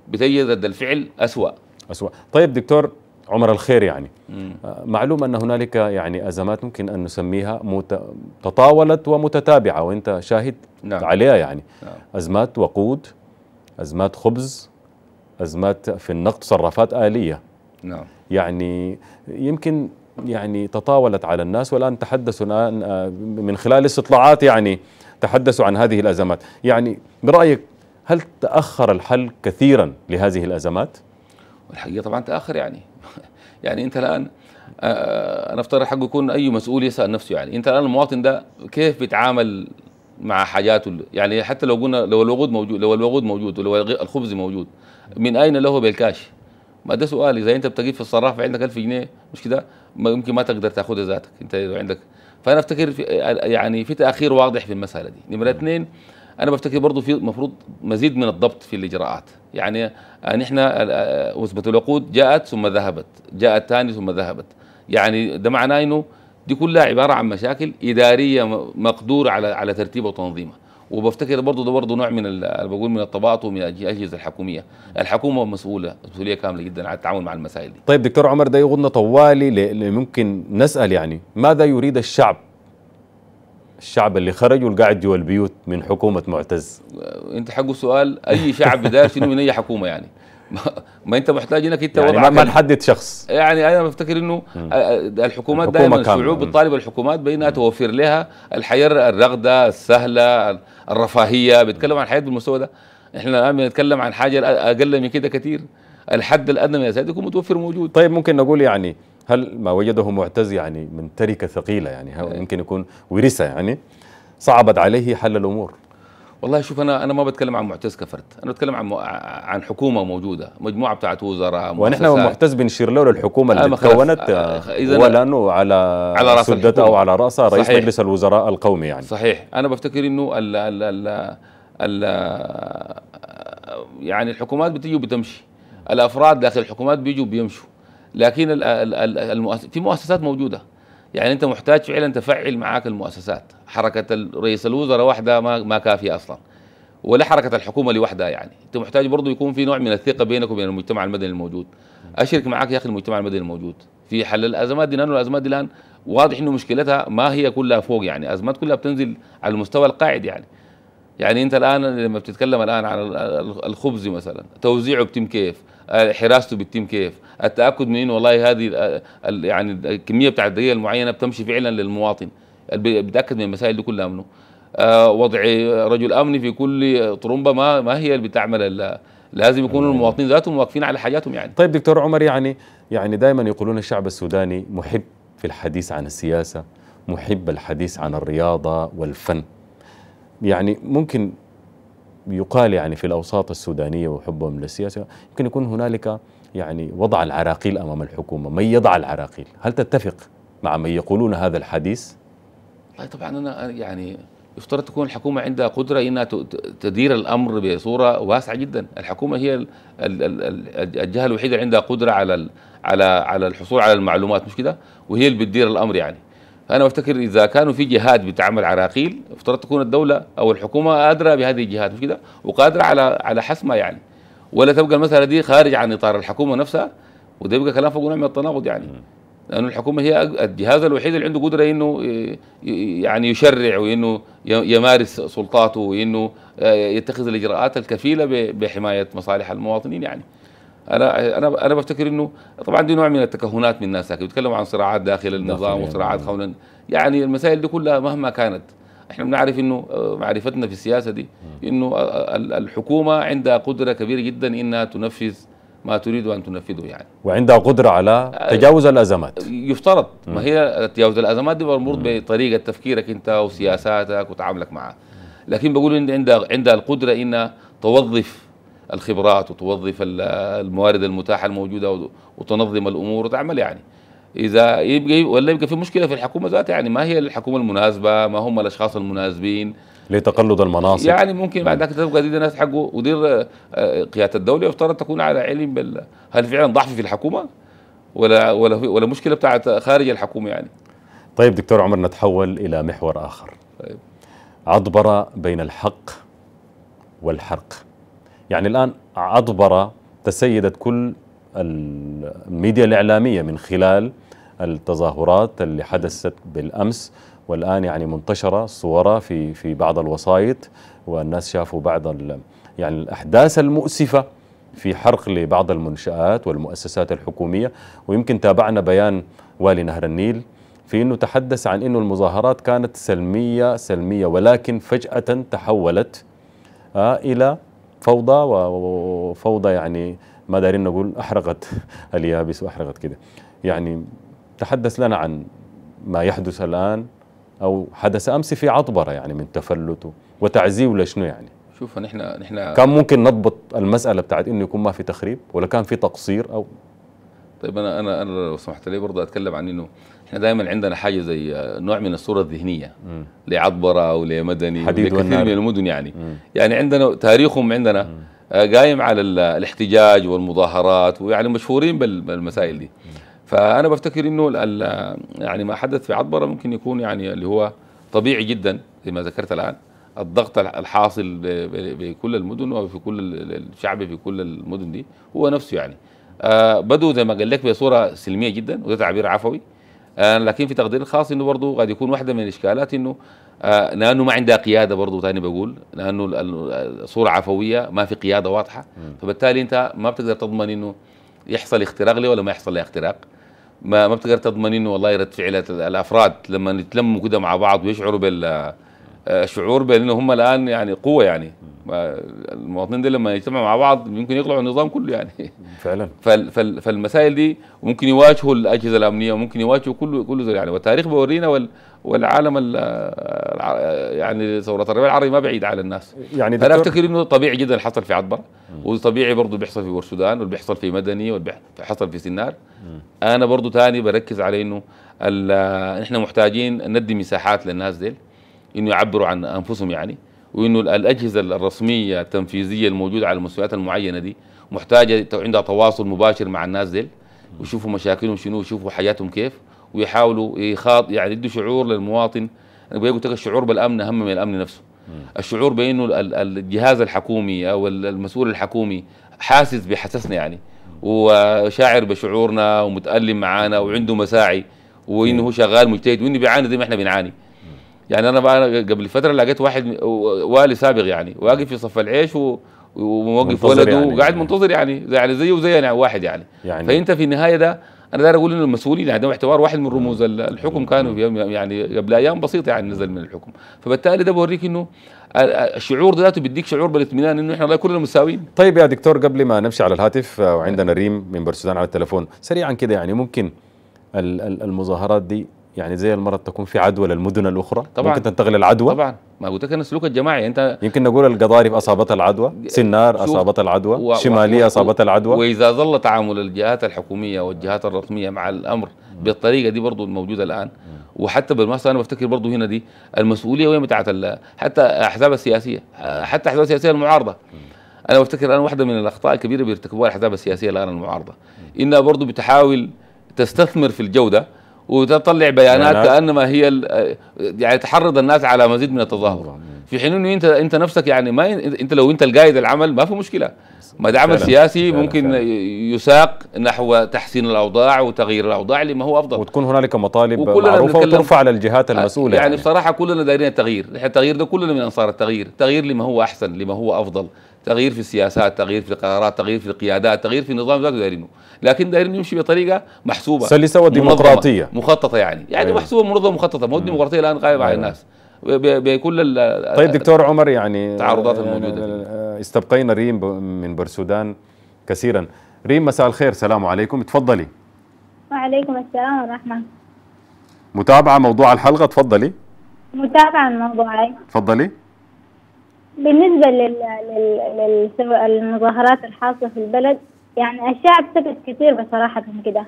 بتجد رد الفعل اسوء اسوء طيب دكتور عمر الخير يعني مم. آه، معلوم ان هنالك يعني ازمات ممكن ان نسميها مت... تطاولت ومتتابعه وانت شاهد نعم. عليها يعني نعم. ازمات وقود ازمات خبز ازمات في النقد تصرفات اليه نعم. يعني يمكن يعني تطاولت على الناس والان تحدثوا الان آه، من خلال استطلاعات يعني تحدثوا عن هذه الازمات، يعني برايك هل تاخر الحل كثيرا لهذه الازمات؟ الحقيقه طبعا تاخر يعني يعني انت الان آه، آه، انا افترض حقه يكون اي مسؤول يسال نفسه يعني انت الان المواطن ده كيف بيتعامل مع حاجاته يعني حتى لو قلنا لو الوقود موجود لو الوقود موجود ولو الخبز موجود من اين له بالكاش؟ ما ده سؤالي اذا انت بتجيب في الصراف عندك 1000 جنيه مش كده ممكن ما تقدر تاخدها ذاتك انت لو عندك فانا افتكر في يعني في تاخير واضح في المساله دي نمره نعم. اثنين انا بفتكر برضه في المفروض مزيد من الضبط في الاجراءات يعني آه، نحن وثبه آه، آه، الوقود جاءت ثم ذهبت جاءت ثاني ثم ذهبت يعني ده معناه انه دي كلها عباره عن مشاكل اداريه مقدور على على ترتيبها وتنظيمها وبفتكر برضه ده برضه نوع من انا بقول من الطباعات ومن الاجهزه الحكوميه، الحكومه مسؤوله مسؤوليه كامله جدا على التعامل مع المسائل دي. طيب دكتور عمر ده يغضنا طوالي ممكن نسال يعني ماذا يريد الشعب؟ الشعب اللي خرج والقاعد جوا البيوت من حكومه معتز. أه، انت حقه سؤال اي شعب بدار شنو من اي حكومه يعني. ما انت محتاج انك انت يعني ما نحدد شخص يعني انا بفتكر انه الحكومات دائما شعوب بتطالب الحكومات بانها توفر لها الحياه الرغده السهله الرفاهيه بيتكلم عن الحياه بالمستوى ده احنا الان بنتكلم عن حاجه اقل من كده كثير الحد الادنى من سيدي يكون متوفر موجود طيب ممكن نقول يعني هل ما وجده معتز يعني من تركه ثقيله يعني ممكن إيه. يكون ورثه يعني صعبت عليه حل الامور والله شوف انا انا ما بتكلم عن معتز كفرد انا بتكلم عن عن حكومه موجوده مجموعه بتاعت وزراء ونحن معتز بنشير له للحكومه آه، اللي تكونت آه، آه، ولا على على راس سدته او على راسها رئيس صحيح. مجلس الوزراء القومي يعني صحيح انا بفتكر انه ال ال ال ال يعني الحكومات بتيجي وبتمشي الافراد داخل الحكومات بيجوا بيمشوا لكن ال ال ال في مؤسسات موجوده يعني انت محتاج فعلا تفعل معاك المؤسسات حركه رئيس الوزراء وحدها ما ما كافيه اصلا ولا حركه الحكومه لوحدها يعني انت محتاج برضه يكون في نوع من الثقه بينك وبين المجتمع المدني الموجود اشرك معاك يا اخي المجتمع المدني الموجود في حل الازمات دي لانه الازمات دي الان واضح انه مشكلتها ما هي كلها فوق يعني ازمات كلها بتنزل على المستوى القاعد يعني يعني انت الان لما بتتكلم الان عن الخبز مثلا توزيعه بتم كيف آه، حراسته بتتم كيف التاكد من انه والله هذه يعني الكميه بتاعت الدقيقه المعينه بتمشي فعلا للمواطن بتاكد من المسائل دي كلها منه آه، وضع رجل امني في كل طرمبه ما ما هي اللي بتعمل لازم يكونوا المواطنين ذاتهم واقفين على حاجاتهم يعني طيب دكتور عمر يعني يعني دائما يقولون الشعب السوداني محب في الحديث عن السياسه محب الحديث عن الرياضه والفن يعني ممكن يقال يعني في الاوساط السودانيه وحبهم للسياسه يمكن يكون هنالك يعني وضع العراقيل امام الحكومه، من يضع العراقيل، هل تتفق مع من يقولون هذا الحديث؟ طبعا انا يعني يفترض تكون الحكومه عندها قدره انها تدير الامر بصوره واسعه جدا، الحكومه هي الجهه الوحيده اللي عندها قدره على على على الحصول على المعلومات مش كده؟ وهي اللي بتدير الامر يعني. انا بفتكر اذا كانوا في جهات بتعمل عراقيل افترض تكون الدوله او الحكومه ادرى بهذه الجهات وكذا كده وقادره على على حسمها يعني ولا تبقى المساله دي خارج عن اطار الحكومه نفسها وده يبقى كلام فوق نوع من التناقض يعني لانه الحكومه هي الجهاز الوحيد اللي عنده قدره انه يعني يشرع وانه يمارس سلطاته وانه يتخذ الاجراءات الكفيله بحمايه مصالح المواطنين يعني انا انا انا بفتكر انه طبعا دي نوع من التكهنات من الناس لكن بيتكلموا عن صراعات داخل النظام آه. وصراعات خونا يعني المسائل دي كلها مهما كانت احنا بنعرف انه آه، معرفتنا في السياسه دي آه. انه الحكومه عندها قدره كبيره جدا انها تنفذ ما تريد ان تنفذه يعني وعندها قدره على تجاوز الازمات يفترض ما هي تجاوز الازمات دي مربوط بطريقه تفكيرك انت وسياساتك وتعاملك معها لكن بقول ان عندها عندها القدره انها توظف الخبرات وتوظف الموارد المتاحه الموجوده وتنظم الامور وتعمل يعني اذا يبقى ولا يبقى في مشكله في الحكومه ذاتها يعني ما هي الحكومه المناسبه ما هم الاشخاص المناسبين لتقلد المناصب يعني ممكن بعد ذلك تبقى دي ناس حقه ودير آه، قياده الدوله يفترض تكون على علم بال هل فعلا ضعف في الحكومه ولا ولا ولا مشكله بتاعت خارج الحكومه يعني طيب دكتور عمر نتحول الى محور اخر طيب. عضبره بين الحق والحرق يعني الآن أضبر تسيدت كل الميديا الإعلامية من خلال التظاهرات اللي حدثت بالأمس والآن يعني منتشرة صورة في في بعض الوسائط والناس شافوا بعض يعني الأحداث المؤسفة في حرق لبعض المنشآت والمؤسسات الحكومية ويمكن تابعنا بيان والي نهر النيل في أنه تحدث عن أنه المظاهرات كانت سلمية سلمية ولكن فجأة تحولت آه إلى فوضى وفوضى يعني ما دارين نقول احرقت اليابس واحرقت كده يعني تحدث لنا عن ما يحدث الان او حدث امس في عطبره يعني من تفلت ولا لشنو يعني شوف نحن نحن كان ممكن نضبط المساله بتاعت انه يكون ما في تخريب ولا كان في تقصير او طيب انا انا انا لو سمحت لي برضه اتكلم عن انه احنا دائما عندنا حاجه زي آه، نوع من الصوره الذهنيه لعطبره لعبره ولمدني لكثير من المدن يعني مم. يعني عندنا تاريخهم عندنا مم. آه، قايم على آه، الاحتجاج والمظاهرات ويعني مشهورين بالمسائل دي فانا بفتكر انه يعني ما حدث في عطبره ممكن يكون يعني اللي هو طبيعي جدا زي ما ذكرت الان الضغط الحاصل بكل المدن وفي كل الشعب في كل المدن دي هو نفسه يعني آه بدوا زي ما قال لك بصوره سلميه جدا وده تعبير عفوي آه، لكن في تقدير الخاص انه برضه قد يكون واحده من الاشكالات انه آه، لانه ما عندها قياده برضه ثاني بقول لانه الصوره عفويه ما في قياده واضحه فبالتالي انت ما بتقدر تضمن انه يحصل اختراق لي ولا ما يحصل لي اختراق ما ما بتقدر تضمن انه والله رد فعل الافراد لما يتلموا كده مع بعض ويشعروا بال آه، شعور بان هم الان يعني قوه يعني المواطنين دي لما يجتمعوا مع بعض ممكن يقلعوا النظام كله يعني فعلا فال فالمسائل دي ممكن يواجهوا الاجهزه الامنيه وممكن يواجهوا كل كل يعني والتاريخ بيورينا وال والعالم يعني ثوره الربيع العربي ما بعيد على الناس يعني انا افتكر انه طبيعي جدا حصل في عطبه وطبيعي برضه بيحصل في بورسودان وبيحصل في مدني وبيحصل في سنار انا برضه ثاني بركز على انه احنا محتاجين ندي مساحات للناس ديل انه يعبروا عن انفسهم يعني وانه الاجهزه الرسميه التنفيذيه الموجوده على المستويات المعينه دي محتاجه عندها تواصل مباشر مع الناس ديل ويشوفوا مشاكلهم شنو ويشوفوا حياتهم كيف ويحاولوا يخاط يعني يدوا شعور للمواطن انا بقول لك الشعور بالامن اهم من الامن نفسه الشعور بانه الجهاز الحكومي او المسؤول الحكومي حاسس بحسسنا يعني وشاعر بشعورنا ومتالم معانا وعنده مساعي وانه هو شغال مجتهد وانه بيعاني زي ما احنا بنعاني يعني انا بقى قبل فتره لقيت واحد والي سابق يعني واقف في صف العيش و وموقف ولده يعني وقاعد يعني منتظر يعني يعني زيه وزي يعني واحد يعني, يعني فانت في النهايه ده انا داير اقول انه المسؤولين يعني ده اعتبار واحد من رموز الحكم كانوا يعني قبل ايام بسيطه يعني نزل من الحكم فبالتالي ده بوريك انه الشعور ده ذاته بيديك شعور بالاطمئنان انه احنا والله كلنا مساويين طيب يا دكتور قبل ما نمشي على الهاتف آه، وعندنا ريم من برسودان على التلفون سريعا كده يعني ممكن المظاهرات دي يعني زي المرض تكون في عدوى للمدن الاخرى طبعا ممكن تنتقل العدوى طبعا ما قلت لك السلوك الجماعي انت يمكن نقول القضارب اصابتها العدوى سنار اصابتها العدوى و... شماليه و... اصابتها العدوى واذا ظل تعامل الجهات الحكوميه والجهات الرسميه مع الامر بالطريقه دي برضه الموجوده الان وحتى بالمناسبه انا بفتكر برضه هنا دي المسؤوليه وهي بتاعت حتى الاحزاب السياسيه حتى الاحزاب السياسيه المعارضه انا بفتكر الان واحده من الاخطاء الكبيره بيرتكبوها الاحزاب السياسيه الان المعارضه انها برضه بتحاول تستثمر في الجوده وتطلع بيانات كانما هي يعني تحرض الناس على مزيد من التظاهر في حين انه انت انت نفسك يعني ما انت لو انت القائد العمل ما في مشكله ما دعم سياسي فعلا ممكن فعلا. يساق نحو تحسين الاوضاع وتغيير الاوضاع لما هو افضل وتكون هنالك مطالب معروفه وترفع على الجهات آه، المسؤوله يعني, يعني بصراحه كلنا دايرين التغيير، نحن التغيير ده كلنا من انصار التغيير، تغيير لما هو احسن، لما هو افضل، تغيير في السياسات، تغيير في القرارات، تغيير في القيادات، تغيير في النظام ذاته دايرينه، لكن دايرين يمشي بطريقه محسوبه سلسه وديمقراطيه مخططه يعني، يعني أيوه. محسوبه منظمه مخططه، ما هو الديمقراطيه الان غايبه أيوه. على الناس بكل طيب دكتور عمر يعني التعارضات الموجوده آه، استبقينا ريم من برسودان كثيرا ريم مساء الخير سلام عليكم اتفضلي وعليكم السلام ورحمة متابعة موضوع الحلقة اتفضلي متابعة الموضوع اتفضلي بالنسبة لل... لل... للمظاهرات الحاصلة في البلد يعني أشياء سكت كثير بصراحة كده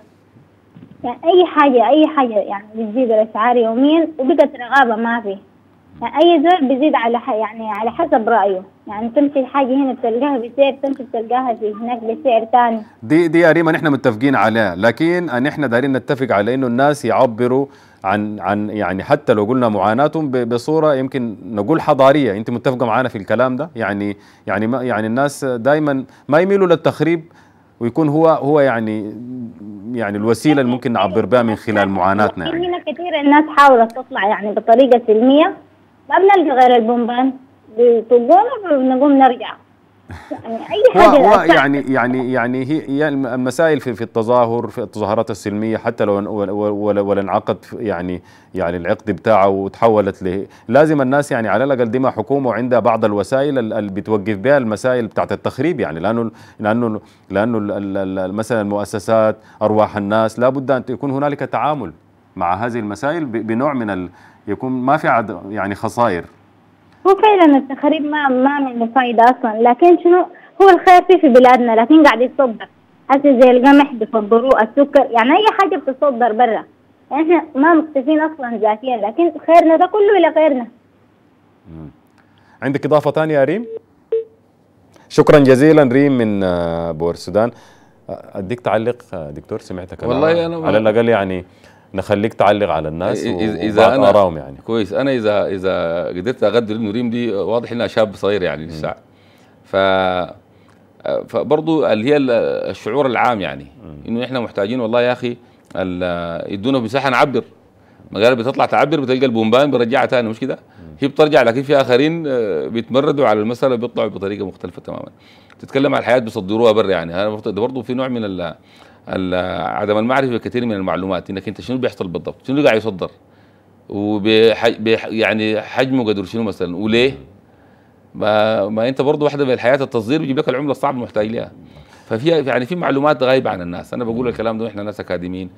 يعني أي حاجة أي حاجة يعني بتزيد الأسعار يوميا وبقت رغابة ما في اي زر بيزيد على يعني على حسب رايه يعني تمشي الحاجه هنا بتلقاها بسعر تمشي بتلقاها في هناك بسعر ثاني دي دي يا ريما نحن متفقين عليها لكن نحن دايرين نتفق على انه الناس يعبروا عن عن يعني حتى لو قلنا معاناتهم بصوره يمكن نقول حضاريه انت متفقه معانا في الكلام ده يعني يعني ما يعني الناس دائما ما يميلوا للتخريب ويكون هو هو يعني يعني الوسيله اللي ممكن نعبر بها من خلال معاناتنا يعني هنا كثير الناس حاولت تطلع يعني بطريقه سلميه ما بنلقى غير البومبان بيطقونا بنقوم نرجع يعني اي حاجه هو يعني يعني يعني هي المسائل في في التظاهر في التظاهرات السلميه حتى لو ولا انعقد يعني يعني العقد بتاعه وتحولت له لازم الناس يعني على الاقل دي ما حكومه عندها بعض الوسائل اللي بتوقف بها المسائل بتاعت التخريب يعني لانه لانه لانه مثلا المؤسسات ارواح الناس لابد ان يكون هنالك تعامل مع هذه المسائل بنوع من يكون ما في عد يعني خسائر هو فعلا التخريب ما ما منه فايده اصلا لكن شنو هو الخير فيه في بلادنا لكن قاعد يتصدر هسه زي القمح بيصدروه السكر يعني اي حاجه بتتصدر برا يعني احنا ما مكتفين اصلا ذاتيا لكن خيرنا ده كله لغيرنا عندك اضافه ثانيه يا ريم؟ شكرا جزيلا ريم من آه، بور السودان اديك تعليق آه، دكتور سمعتك والله أنا على الاقل يعني نخليك تعلق على الناس اذا انا اراهم يعني كويس انا اذا اذا قدرت اقدر ابن ريم دي واضح انها شاب صغير يعني لسه ف فبرضه اللي هي الشعور العام يعني انه احنا محتاجين والله يا اخي يدونا مساحه نعبر مجال بتطلع تعبر بتلقى البومبان بيرجعها ثاني مش كده هي بترجع لكن في اخرين آه، بيتمردوا على المساله بيطلعوا بطريقه مختلفه تماما تتكلم عن الحياه بيصدروها برا يعني هذا برضه في نوع من عدم المعرفه بكثير من المعلومات انك انت شنو بيحصل بالضبط شنو قاعد يصدر وبح يعني حجمه قدر شنو مثلا وليه ما, ما انت برضه واحده من الحياه التصدير بيجيب لك العمله الصعبه محتاج لها ففي يعني في معلومات غايبه عن الناس انا بقول الكلام ده احنا ناس اكاديميين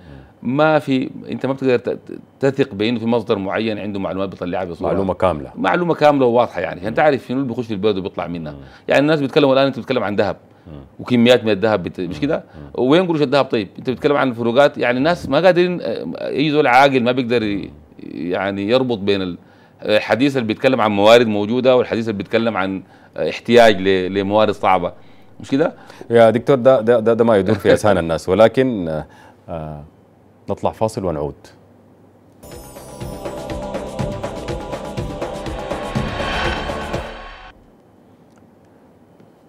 ما في انت ما بتقدر تثق بانه في مصدر معين عنده معلومات بيطلعها بصوره معلومه كامله معلومه كامله وواضحه يعني انت عارف شنو اللي بيخش في البلد وبيطلع منها يعني الناس بيتكلموا الان انت بتتكلم عن ذهب وكميات من الذهب مش كده وين قروش الذهب طيب انت بتتكلم عن فروقات يعني الناس ما قادرين آه، اي زول عاقل ما بيقدر يعني يربط بين الحديث اللي بيتكلم عن موارد موجوده والحديث اللي بيتكلم عن آه، احتياج لموارد صعبه مش كده يا دكتور ده ده ده, ده ما يدور في اذهان الناس ولكن آه, آه، نطلع فاصل ونعود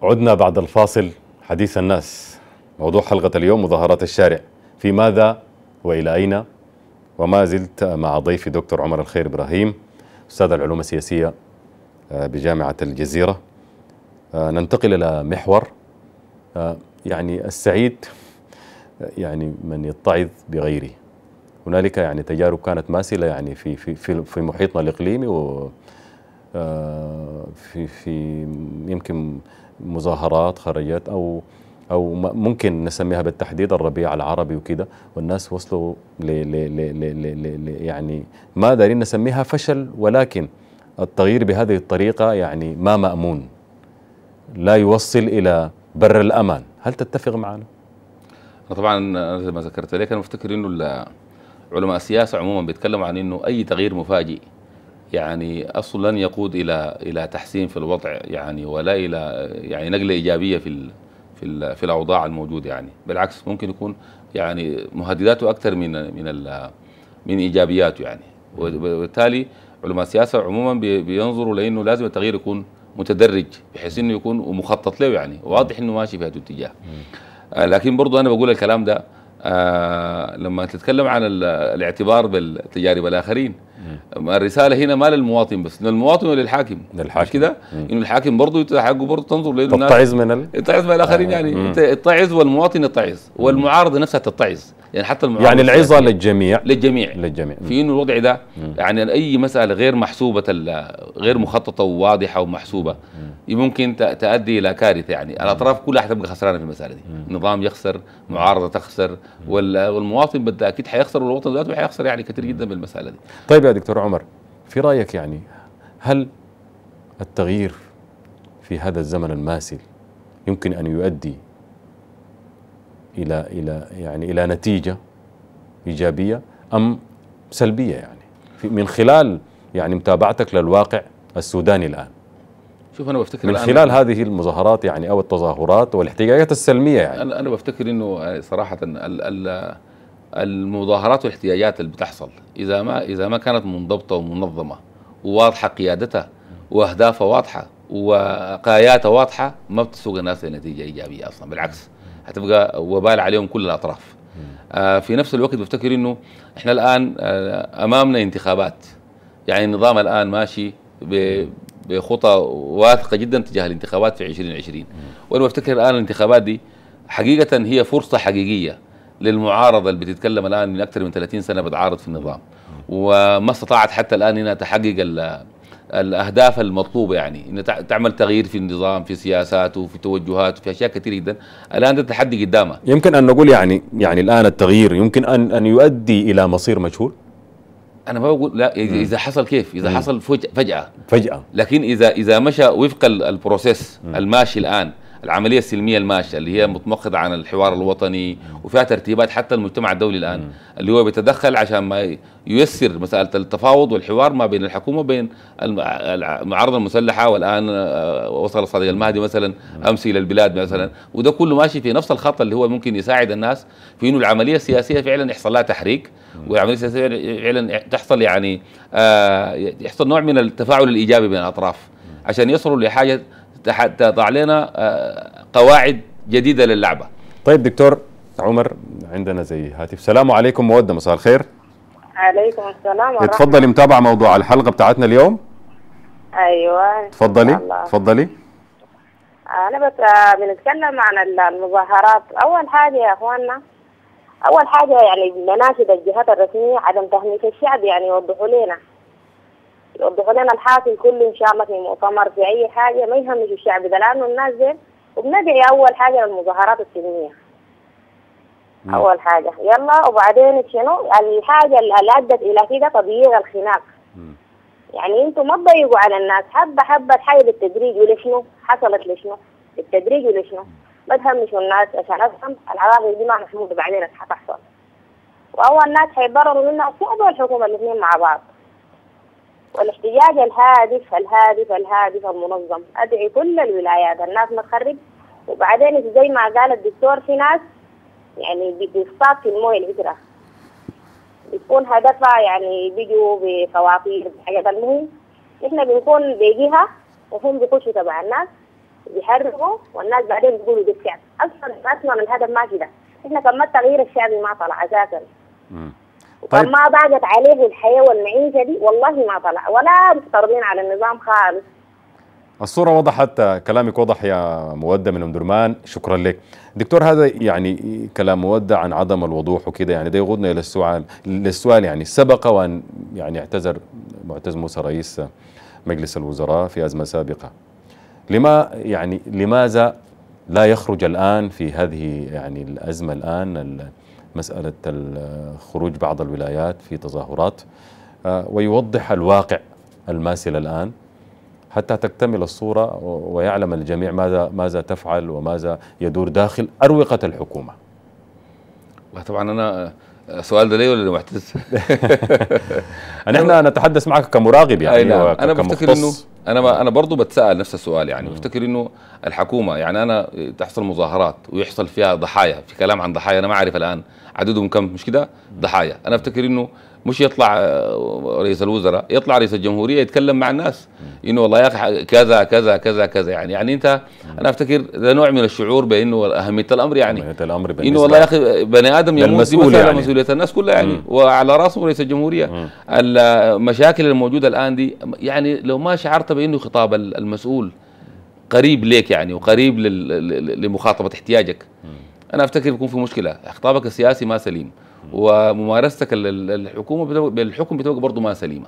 عدنا بعد الفاصل حديث الناس موضوع حلقة اليوم مظاهرات الشارع في ماذا وإلى أين وما زلت مع ضيفي دكتور عمر الخير إبراهيم أستاذ العلوم السياسية آه، بجامعة الجزيرة آه، ننتقل إلى محور آه، يعني السعيد يعني من يتعظ بغيره هنالك يعني تجارب كانت ماثله يعني في في في, في محيطنا الاقليمي و في في يمكن مظاهرات خرجت او او ممكن نسميها بالتحديد الربيع العربي وكده والناس وصلوا ل يعني ما دارين نسميها فشل ولكن التغيير بهذه الطريقه يعني ما مامون لا يوصل الى بر الامان هل تتفق معنا طبعا انا زي ما ذكرت لك انا مفتكر انه علماء السياسه عموما بيتكلموا عن انه اي تغيير مفاجئ يعني اصل لن يقود الى الى تحسين في الوضع يعني ولا الى يعني نقله ايجابيه في في في الاوضاع الموجوده يعني بالعكس ممكن يكون يعني مهدداته اكثر من من من ايجابياته يعني وبالتالي علماء السياسه عموما بينظروا لانه لازم التغيير يكون متدرج بحيث انه يكون ومخطط له يعني واضح انه ماشي في هذا الاتجاه آه، لكن برضه انا بقول الكلام ده آه لما تتكلم عن الاعتبار بالتجارب الاخرين الرساله هنا ما للمواطن بس للمواطن وللحاكم للحاكم كده انه الحاكم برضه يتحقق حقه برضه تنظر لانه تتعظ من ال... من الاخرين آه. يعني انت تتعظ والمواطن يتعظ والمعارضه نفسها تتعظ يعني حتى المعارضه يعني العظه للجميع للجميع للجميع في انه الوضع ده م. يعني اي مساله غير محسوبه غير مخططه وواضحه ومحسوبه م. ممكن تؤدي الى كارثه يعني الاطراف كلها حتبقى خسرانه في المساله دي مم. نظام يخسر معارضه تخسر والمواطن بالتاكيد حيخسر والوطن ذاته حيخسر يعني كثير جدا بالمساله دي طيب دكتور عمر في رايك يعني هل التغيير في هذا الزمن الماسل يمكن ان يؤدي الى الى يعني الى نتيجه ايجابيه ام سلبيه يعني من خلال يعني متابعتك للواقع السوداني الان شوف انا بفتكر من خلال هذه المظاهرات يعني او التظاهرات والاحتجاجات السلميه يعني انا انا بفتكر انه آه، صراحه ال ال المظاهرات والاحتياجات اللي بتحصل اذا ما اذا ما كانت منضبطه ومنظمه وواضحه قيادتها واهدافها واضحه وقاياتها واضحه ما بتسوق الناس لنتيجه ايجابيه اصلا بالعكس هتبقى وبال عليهم كل الاطراف آه، في نفس الوقت بفتكر انه احنا الان آه، امامنا انتخابات يعني النظام الان ماشي بخطى واثقه جدا تجاه الانتخابات في 2020 وانا بفتكر الان الانتخابات دي حقيقه هي فرصه حقيقيه للمعارضه اللي بتتكلم الان من اكثر من 30 سنه بتعارض في النظام وما استطاعت حتى الان انها تحقق الاهداف المطلوبه يعني ان تعمل تغيير في النظام في سياساته في توجهاته في اشياء كثيره جدا الان ده التحدي قدامها يمكن ان نقول يعني يعني الان التغيير يمكن ان ان يؤدي الى مصير مجهول انا ما بقول لا اذا مم. حصل كيف اذا مم. حصل فجاه فجاه لكن اذا اذا مشى وفق البروسيس الماشي الان العمليه السلميه الماشيه اللي هي متمخضه عن الحوار الوطني وفيها ترتيبات حتى المجتمع الدولي الان اللي هو بيتدخل عشان ما ييسر مساله التفاوض والحوار ما بين الحكومه وبين المعارضه المسلحه والان آه، وصل الصادق المهدي مثلا امس الى البلاد مثلا وده كله ماشي في نفس الخط اللي هو ممكن يساعد الناس في انه العمليه السياسيه فعلا يحصل لها تحريك والعمليه السياسيه فعلا تحصل يعني آه، يحصل نوع من التفاعل الايجابي بين الاطراف عشان يصلوا لحاجه تضع لنا آه، قواعد جديده للعبه طيب دكتور عمر عندنا زي هاتف السلام عليكم مودة مساء الخير عليكم السلام ورحمة تفضلي متابعة موضوع الحلقة بتاعتنا اليوم ايوه تفضلي تفضلي انا بس بنتكلم عن المظاهرات اول حاجة يا اخواننا اول حاجة يعني بناشد الجهات الرسمية عدم تهميش الشعب يعني يوضحوا لنا يوضحوا لنا الحاكم كله ان شاء الله في مؤتمر في اي حاجه ما يهمش الشعب ده لانه الناس دي وبندعي اول حاجه للمظاهرات السلميه اول حاجه يلا وبعدين شنو الحاجه اللي ادت الى كده تضييق الخناق يعني انتم ما تضيقوا على الناس حبه حبه الحاجة بالتدريج ولشنو حصلت لشنو بالتدريج ولشنو ما تهمشوا الناس عشان افهم العواقب دي ما محمود بعدين حتحصل واول ناس حيتضرروا منها الشعب والحكومه الاثنين مع بعض والاحتجاج الهادف الهادف الهادف المنظم أدعي كل الولايات الناس ما تخرج وبعدين زي ما قال الدكتور في ناس يعني بيصطاد في المويه الهجره بتكون هدفها يعني بيجوا بفواطير بحاجات المهم احنا بنكون بيجيها وهم بيخشوا تبع الناس بيحرقوا والناس بعدين بيقولوا دي الشعب اصلا اصلا الهدف ما كده احنا كمان التغيير الشعبي ما طلع اساسا طيب. ما ضاقت عليه الحياه والمعيشه دي والله ما طلع ولا مفترضين على النظام خالص الصورة وضحت كلامك وضح يا مودة من أم درمان شكرا لك دكتور هذا يعني كلام مودة عن عدم الوضوح وكذا يعني ده يقودنا إلى السؤال للسؤال يعني سبق وأن يعني اعتذر معتز موسى رئيس مجلس الوزراء في أزمة سابقة لما يعني لماذا لا يخرج الآن في هذه يعني الأزمة الآن مسألة خروج بعض الولايات في تظاهرات آه، ويوضح الواقع الماسل الآن حتى تكتمل الصورة ويعلم الجميع ماذا ماذا تفعل وماذا يدور داخل أروقة الحكومة طبعا أنا آه، سؤال ده ليه ولا لمعتز؟ نحن نتحدث معك كمراقب يعني نعم. انا بفتكر انه انا ما انا برضه بتساءل نفس السؤال يعني بفتكر انه الحكومه يعني انا تحصل مظاهرات ويحصل فيها ضحايا في كلام عن ضحايا انا ما اعرف الان عددهم كم مش كده ضحايا انا افتكر انه مش يطلع آه، رئيس الوزراء يطلع رئيس الجمهوريه يتكلم مع الناس انه والله يا اخي كذا كذا كذا كذا يعني يعني انت انا افتكر ده نوع من الشعور بانه اهميه الامر يعني اهميه الامر بالنسبه انه والله يا اخي آه، بني ادم يموت دي يعني. مسؤوليه الناس كلها يعني مم. وعلى راسه رئيس الجمهوريه مم. المشاكل الموجوده الان دي يعني لو ما شعرت بانه خطاب المسؤول قريب ليك يعني وقريب لمخاطبه احتياجك مم. انا افتكر بيكون في مشكله خطابك السياسي ما سليم وممارستك للحكومه بالحكم بتوقع برضه ما سليمه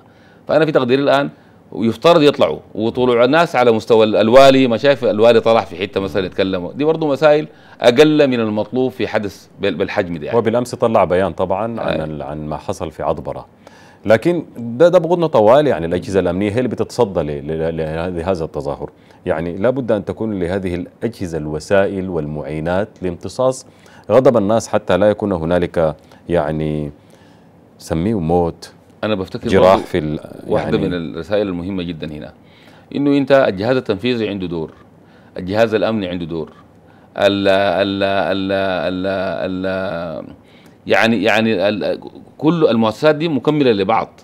فانا في تقديري الان ويفترض يطلعوا وطلوع الناس على مستوى الوالي ما شايف الوالي طلع في حته مثلا يتكلم دي برضه مسائل اقل من المطلوب في حدث بالحجم ده يعني. وبالامس طلع بيان طبعا آه. عن عن ما حصل في عضبره لكن ده ده بغضنا طوال يعني الاجهزه الامنيه هي اللي بتتصدى لهذا التظاهر يعني لا بد أن تكون لهذه الأجهزة الوسائل والمعينات لامتصاص غضب الناس حتى لا يكون هنالك يعني سميه موت أنا بفتكر جراح في يعني واحدة من الرسائل المهمة جدا هنا إنه أنت الجهاز التنفيذي عنده دور الجهاز الأمني عنده دور ال ال ال ال ال يعني يعني كل المؤسسات دي مكمله لبعض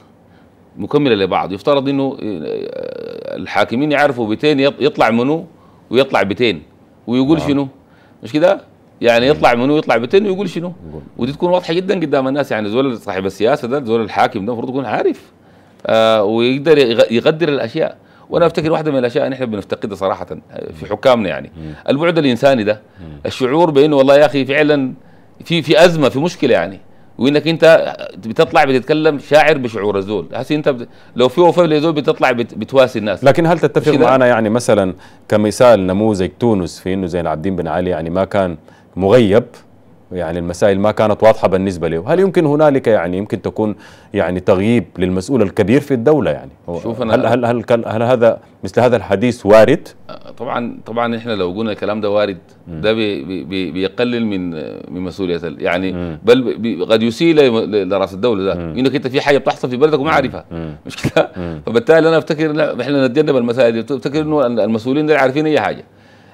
مكمله لبعض يفترض انه آه، الحاكمين يعرفوا بيتين يطلع منو ويطلع بيتين ويقول آه. شنو مش كده يعني يطلع منو يطلع بيتين ويقول شنو ودي تكون واضحه جدا قدام الناس يعني زول صاحب السياسه ده زول الحاكم ده المفروض يكون عارف آه ويقدر يقدر الاشياء وانا افتكر واحده من الاشياء نحن بنفتقدها صراحه آه، في حكامنا يعني البعد الانساني ده الشعور بانه والله يا اخي فعلا في في ازمه في مشكله يعني وانك انت بتطلع بتتكلم شاعر بشعور الزول هسه انت بت... لو في وفاء لزول بتطلع بت... بتواسي الناس لكن هل تتفق معنا يعني مثلا كمثال نموذج تونس في انه زين العابدين بن علي يعني ما كان مغيب يعني المسائل ما كانت واضحه بالنسبه له، هل يمكن هنالك يعني يمكن تكون يعني تغييب للمسؤول الكبير في الدوله يعني؟ شوف أنا هل هل هل, هل هل هذا مثل هذا الحديث وارد؟ أه، طبعا طبعا احنا لو قلنا الكلام ده وارد ده بي بي بيقلل من من مسؤوليه يعني م. بل بي قد يسيء لراس الدوله م. انك انت في حاجه بتحصل في بلدك وما عارفها مش كده؟ فبالتالي انا افتكر احنا نتجنب المسائل دي افتكر انه المسؤولين ده عارفين اي حاجه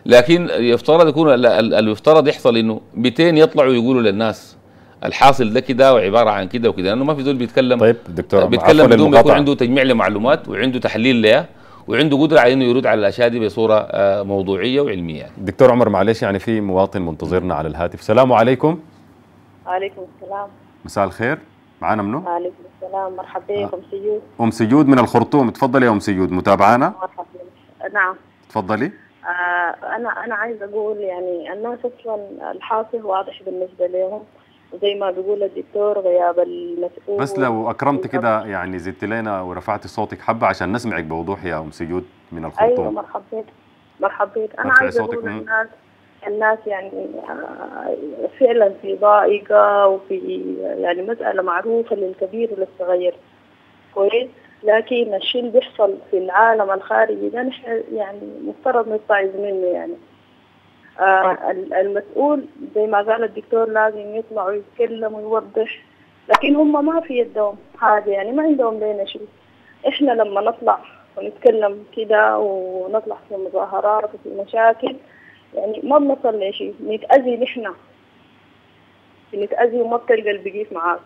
لكن يفترض يكون يفترض يحصل انه 200 يطلعوا يقولوا للناس الحاصل ده كده وعباره عن كده وكده لانه ما في زول بيتكلم طيب دكتور بيتكلم بدون ما يكون عنده تجميع لمعلومات وعنده تحليل لها وعنده قدره على انه يرد على الاشياء دي بصوره آه، موضوعيه وعلميه يعني. دكتور عمر معلش يعني في مواطن منتظرنا على الهاتف السلام عليكم وعليكم السلام مساء الخير معانا منو؟ وعليكم السلام مرحبا بك ام سجود ام سجود من الخرطوم تفضلي يا ام سجود متابعانا مرحبا نعم تفضلي آه، انا انا عايزه اقول يعني الناس اصلا الحاصل واضح بالنسبه لهم زي ما بيقول الدكتور غياب المسؤول بس لو اكرمت كده يعني زدت لنا ورفعت صوتك حبه عشان نسمعك بوضوح يا ام سجود من الخرطوم ايوه مرحبا مرحبا انا عايزه اقول الناس الناس يعني آه، فعلا في ضائقه وفي يعني مساله معروفه للكبير وللصغير كويس لكن الشيء اللي بيحصل في العالم الخارجي ده نحن يعني مفترض نتعظ منه يعني آه طيب. المسؤول زي ما قال الدكتور لازم يطلع ويتكلم ويوضح لكن هم ما في يدهم حاجة يعني ما عندهم لنا شيء احنا لما نطلع ونتكلم كده ونطلع في مظاهرات وفي مشاكل يعني ما بنصل لشيء نتأذي نحن نتأذي وما بتلقى اللي بيجيب معاك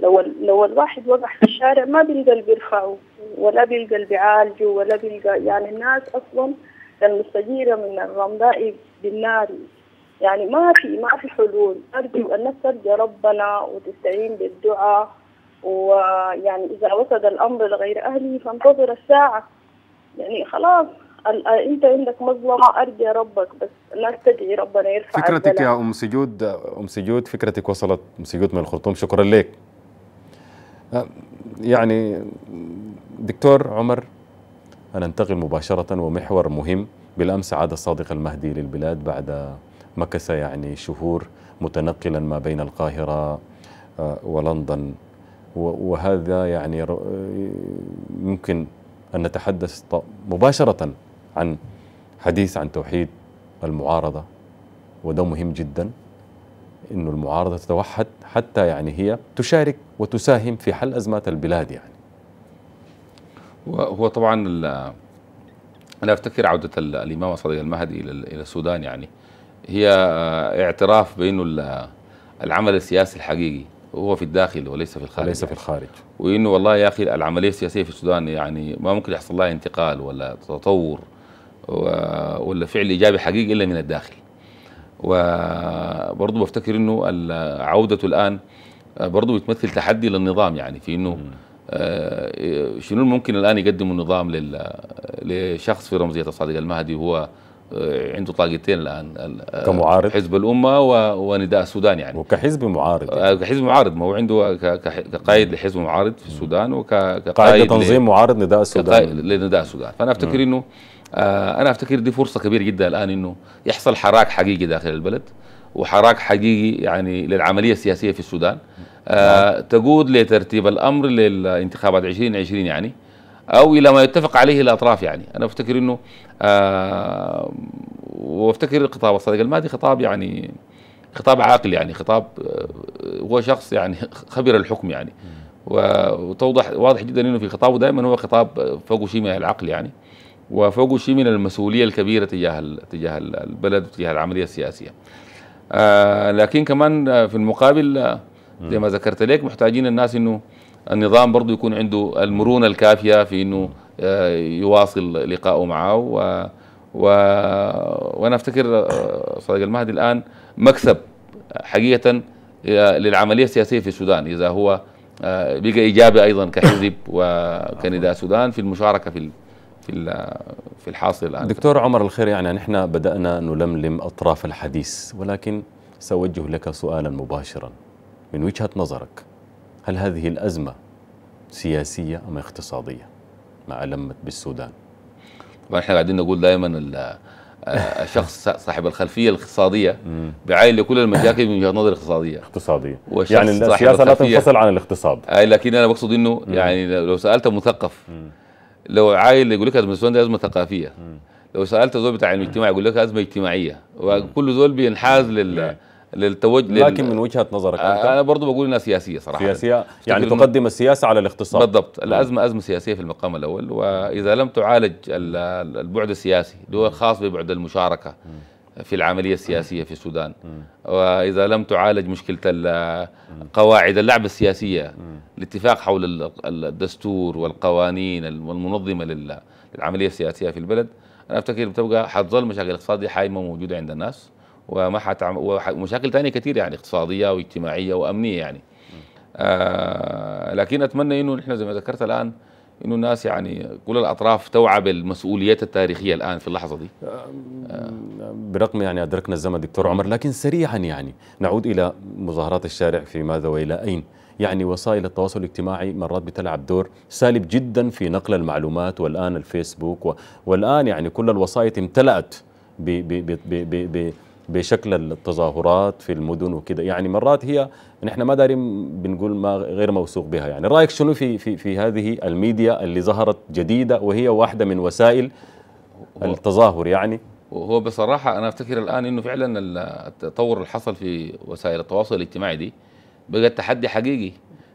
لو لو الواحد وقع في الشارع ما بيلقى اللي بيرفعه ولا بيلقى اللي بيعالجه ولا بيلقى يعني الناس اصلا كان من الرمضاء بالنار يعني ما في ما في حلول أرجو أن ترجى ربنا وتستعين بالدعاء ويعني إذا وصل الأمر لغير أهله فانتظر الساعة يعني خلاص انت عندك مظلمه ارجى ربك بس لا تدعي ربنا يرفع فكرتك يا ام سجود ام سجود فكرتك وصلت ام سجود من الخرطوم شكرا لك يعني دكتور عمر أنتقل مباشرة ومحور مهم بالأمس عاد الصادق المهدي للبلاد بعد مكث يعني شهور متنقلا ما بين القاهرة آه، ولندن وهذا يعني ممكن أن نتحدث مباشرة عن حديث عن توحيد المعارضة وده مهم جدا انه المعارضه تتوحد حتى يعني هي تشارك وتساهم في حل ازمات البلاد يعني وهو طبعا انا افتكر عوده الامام صديق المهدي الى السودان يعني هي آه، اعتراف بانه العمل السياسي الحقيقي هو في الداخل وليس في الخارج ليس في يعني. الخارج وانه والله يا اخي العمليه السياسيه في السودان يعني ما ممكن يحصل لها انتقال ولا تطور ولا فعل ايجابي حقيقي الا من الداخل وبرضه بفتكر انه عودته الان برضه بتمثل تحدي للنظام يعني في انه آه، شنو ممكن الان يقدمه النظام لشخص في رمزيه الصادق المهدي هو آه، عنده طاقتين الان آه، كمعارض حزب الامه ونداء السودان يعني وكحزب معارض يعني. كحزب معارض ما هو عنده كقائد لحزب معارض في السودان وكقائد قائد تنظيم معارض نداء السودان لنداء السودان فانا افتكر انه آه، انا افتكر دي فرصه كبيره جدا الان انه يحصل حراك حقيقي داخل البلد وحراك حقيقي يعني للعمليه السياسيه في السودان آه نعم. تقود لترتيب الامر للانتخابات 2020 يعني او الى ما يتفق عليه الاطراف يعني انا افتكر انه آه وافتكر خطاب الصديق المادي خطاب يعني خطاب عاقل يعني خطاب آه، هو شخص يعني خبير الحكم يعني وتوضح واضح جدا انه في خطابه دائما هو خطاب فوق من العقل يعني وفوق شيء من المسؤولية الكبيرة تجاه تجاه البلد وتجاه العملية السياسية آه لكن كمان آه، في المقابل آه، زي ما ذكرت لك محتاجين الناس انه النظام برضه يكون عنده المرونة الكافية في انه آه، يواصل لقائه معه و و وانا افتكر صديق المهدي الان مكسب حقيقه للعمليه السياسيه في السودان اذا هو بقى ايجابي ايضا كحزب وكنداء السودان في المشاركه في في في الحاصل الان دكتور عمر الخير يعني نحن بدانا نلملم اطراف الحديث ولكن سأوجه لك سؤالا مباشرا من وجهه نظرك هل هذه الازمه سياسيه ام اقتصاديه ما المت بالسودان؟ طبعا احنا قاعدين نقول دائما آه، الشخص صاحب الخلفيه الاقتصاديه بعين لكل المشاكل من وجهه نظر اقتصاديه اقتصاديه يعني السياسه لا تنفصل عن الاقتصاد اي لكن انا بقصد انه يعني لو سالت مثقف لو عايل يقول لك ازمه دي ازمه ثقافيه لو سالت زول بتاع علم اجتماع يقول لك ازمه اجتماعيه وكل زول بينحاز لل للتوجه لكن من وجهه نظرك انت انا برضه بقول انها سياسيه صراحه سياسيه يعني تقدم السياسه على الاقتصاد بالضبط الازمه ازمه سياسيه في المقام الاول واذا لم تعالج البعد السياسي اللي هو خاص ببعد المشاركه م. في العملية السياسية في السودان وإذا لم تعالج مشكلة قواعد اللعبة السياسية الاتفاق حول الدستور والقوانين المنظمة للعملية السياسية في البلد أنا أفتكر بتبقى حتظل مشاكل اقتصادية حايمة موجودة عند الناس وما حتعم... ومشاكل تانية كثيرة يعني اقتصادية واجتماعية وأمنية يعني آه لكن أتمنى إنه نحن زي ما ذكرت الآن انه الناس يعني كل الاطراف توعى بالمسؤوليات التاريخيه الان في اللحظه دي آه. برقم يعني ادركنا الزمن دكتور عمر لكن سريعا يعني نعود الى مظاهرات الشارع في ماذا والى اين يعني وسائل التواصل الاجتماعي مرات بتلعب دور سالب جدا في نقل المعلومات والان الفيسبوك والان يعني كل الوسائط امتلأت ب ب ب ب ب بشكل التظاهرات في المدن وكده يعني مرات هي نحن ما دارين بنقول ما غير موثوق بها يعني رايك شنو في في في هذه الميديا اللي ظهرت جديده وهي واحده من وسائل التظاهر يعني هو بصراحه انا افتكر الان انه فعلا التطور اللي حصل في وسائل التواصل الاجتماعي دي بقى تحدي حقيقي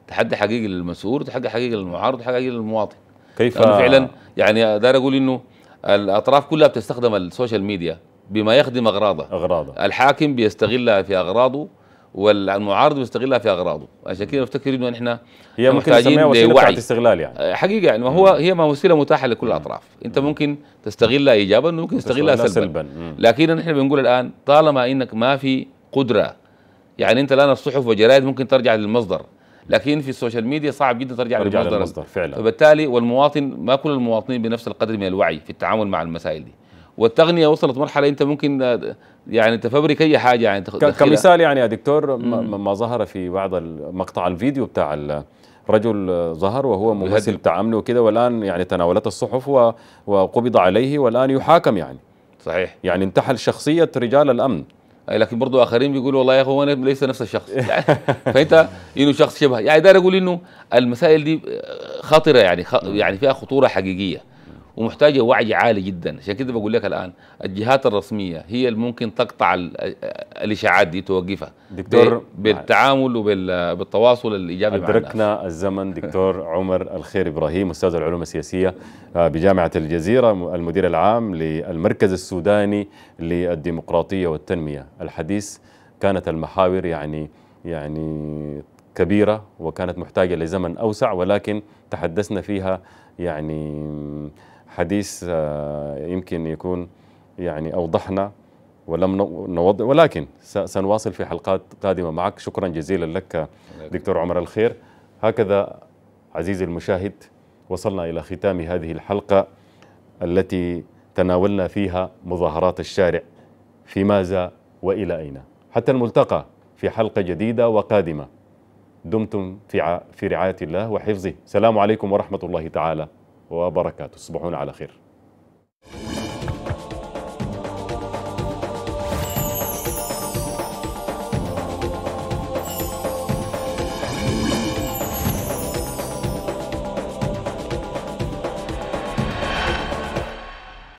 تحدي حقيقي للمسؤول تحدي حقيقي للمعارض تحدي حقيقي للمواطن كيف فعلا يعني داير اقول انه الاطراف كلها بتستخدم السوشيال ميديا بما يخدم اغراضه اغراضه الحاكم بيستغلها في اغراضه والمعارض بيستغلها في اغراضه عشان كده بفتكر انه احنا هي ممكن نسميها وسيله استغلال يعني آه، حقيقه يعني ما هو هي ما وسيله متاحه لكل الاطراف انت ممكن تستغلها ايجابا وممكن تستغلها سلبا, سلبا. لكن احنا بنقول الان طالما انك ما في قدره يعني انت الان الصحف والجرائد ممكن ترجع للمصدر لكن في السوشيال ميديا صعب جدا ترجع, ترجع للمصدر فعلا فبالتالي والمواطن ما كل المواطنين بنفس القدر من الوعي في التعامل مع المسائل دي والتغنيه وصلت مرحله انت ممكن يعني تفبرك اي حاجه يعني كمثال يعني يا دكتور ما ظهر في بعض مقطع الفيديو بتاع رجل ظهر وهو ممثل بتاع امن وكده والان يعني تناولته الصحف وقبض عليه والان يحاكم يعني صحيح يعني انتحل شخصيه رجال الامن اي لكن برضه اخرين بيقولوا والله يا اخي هو ليس نفس الشخص يعني فانت انه شخص شبه يعني داير اقول انه المسائل دي خطره يعني خ... يعني فيها خطوره حقيقيه ومحتاجه وعي عالي جدا عشان كده بقول لك الان الجهات الرسميه هي اللي ممكن تقطع الاشاعات دي توقفها دكتور بالتعامل وبالتواصل الايجابي ادركنا الزمن دكتور عمر الخير ابراهيم استاذ العلوم السياسيه آه، بجامعه الجزيره المدير العام للمركز السوداني للديمقراطيه والتنميه الحديث كانت المحاور يعني يعني كبيره وكانت محتاجه لزمن اوسع ولكن تحدثنا فيها يعني حديث آه، يمكن يكون يعني أوضحنا ولم نوضح ولكن سنواصل في حلقات قادمة معك شكرا جزيلا لك دكتور عمر الخير هكذا عزيزي المشاهد وصلنا إلى ختام هذه الحلقة التي تناولنا فيها مظاهرات الشارع في ماذا وإلى أين حتى الملتقى في حلقة جديدة وقادمة دمتم في, في رعاية الله وحفظه السلام عليكم ورحمة الله تعالى وبركاته تصبحون على خير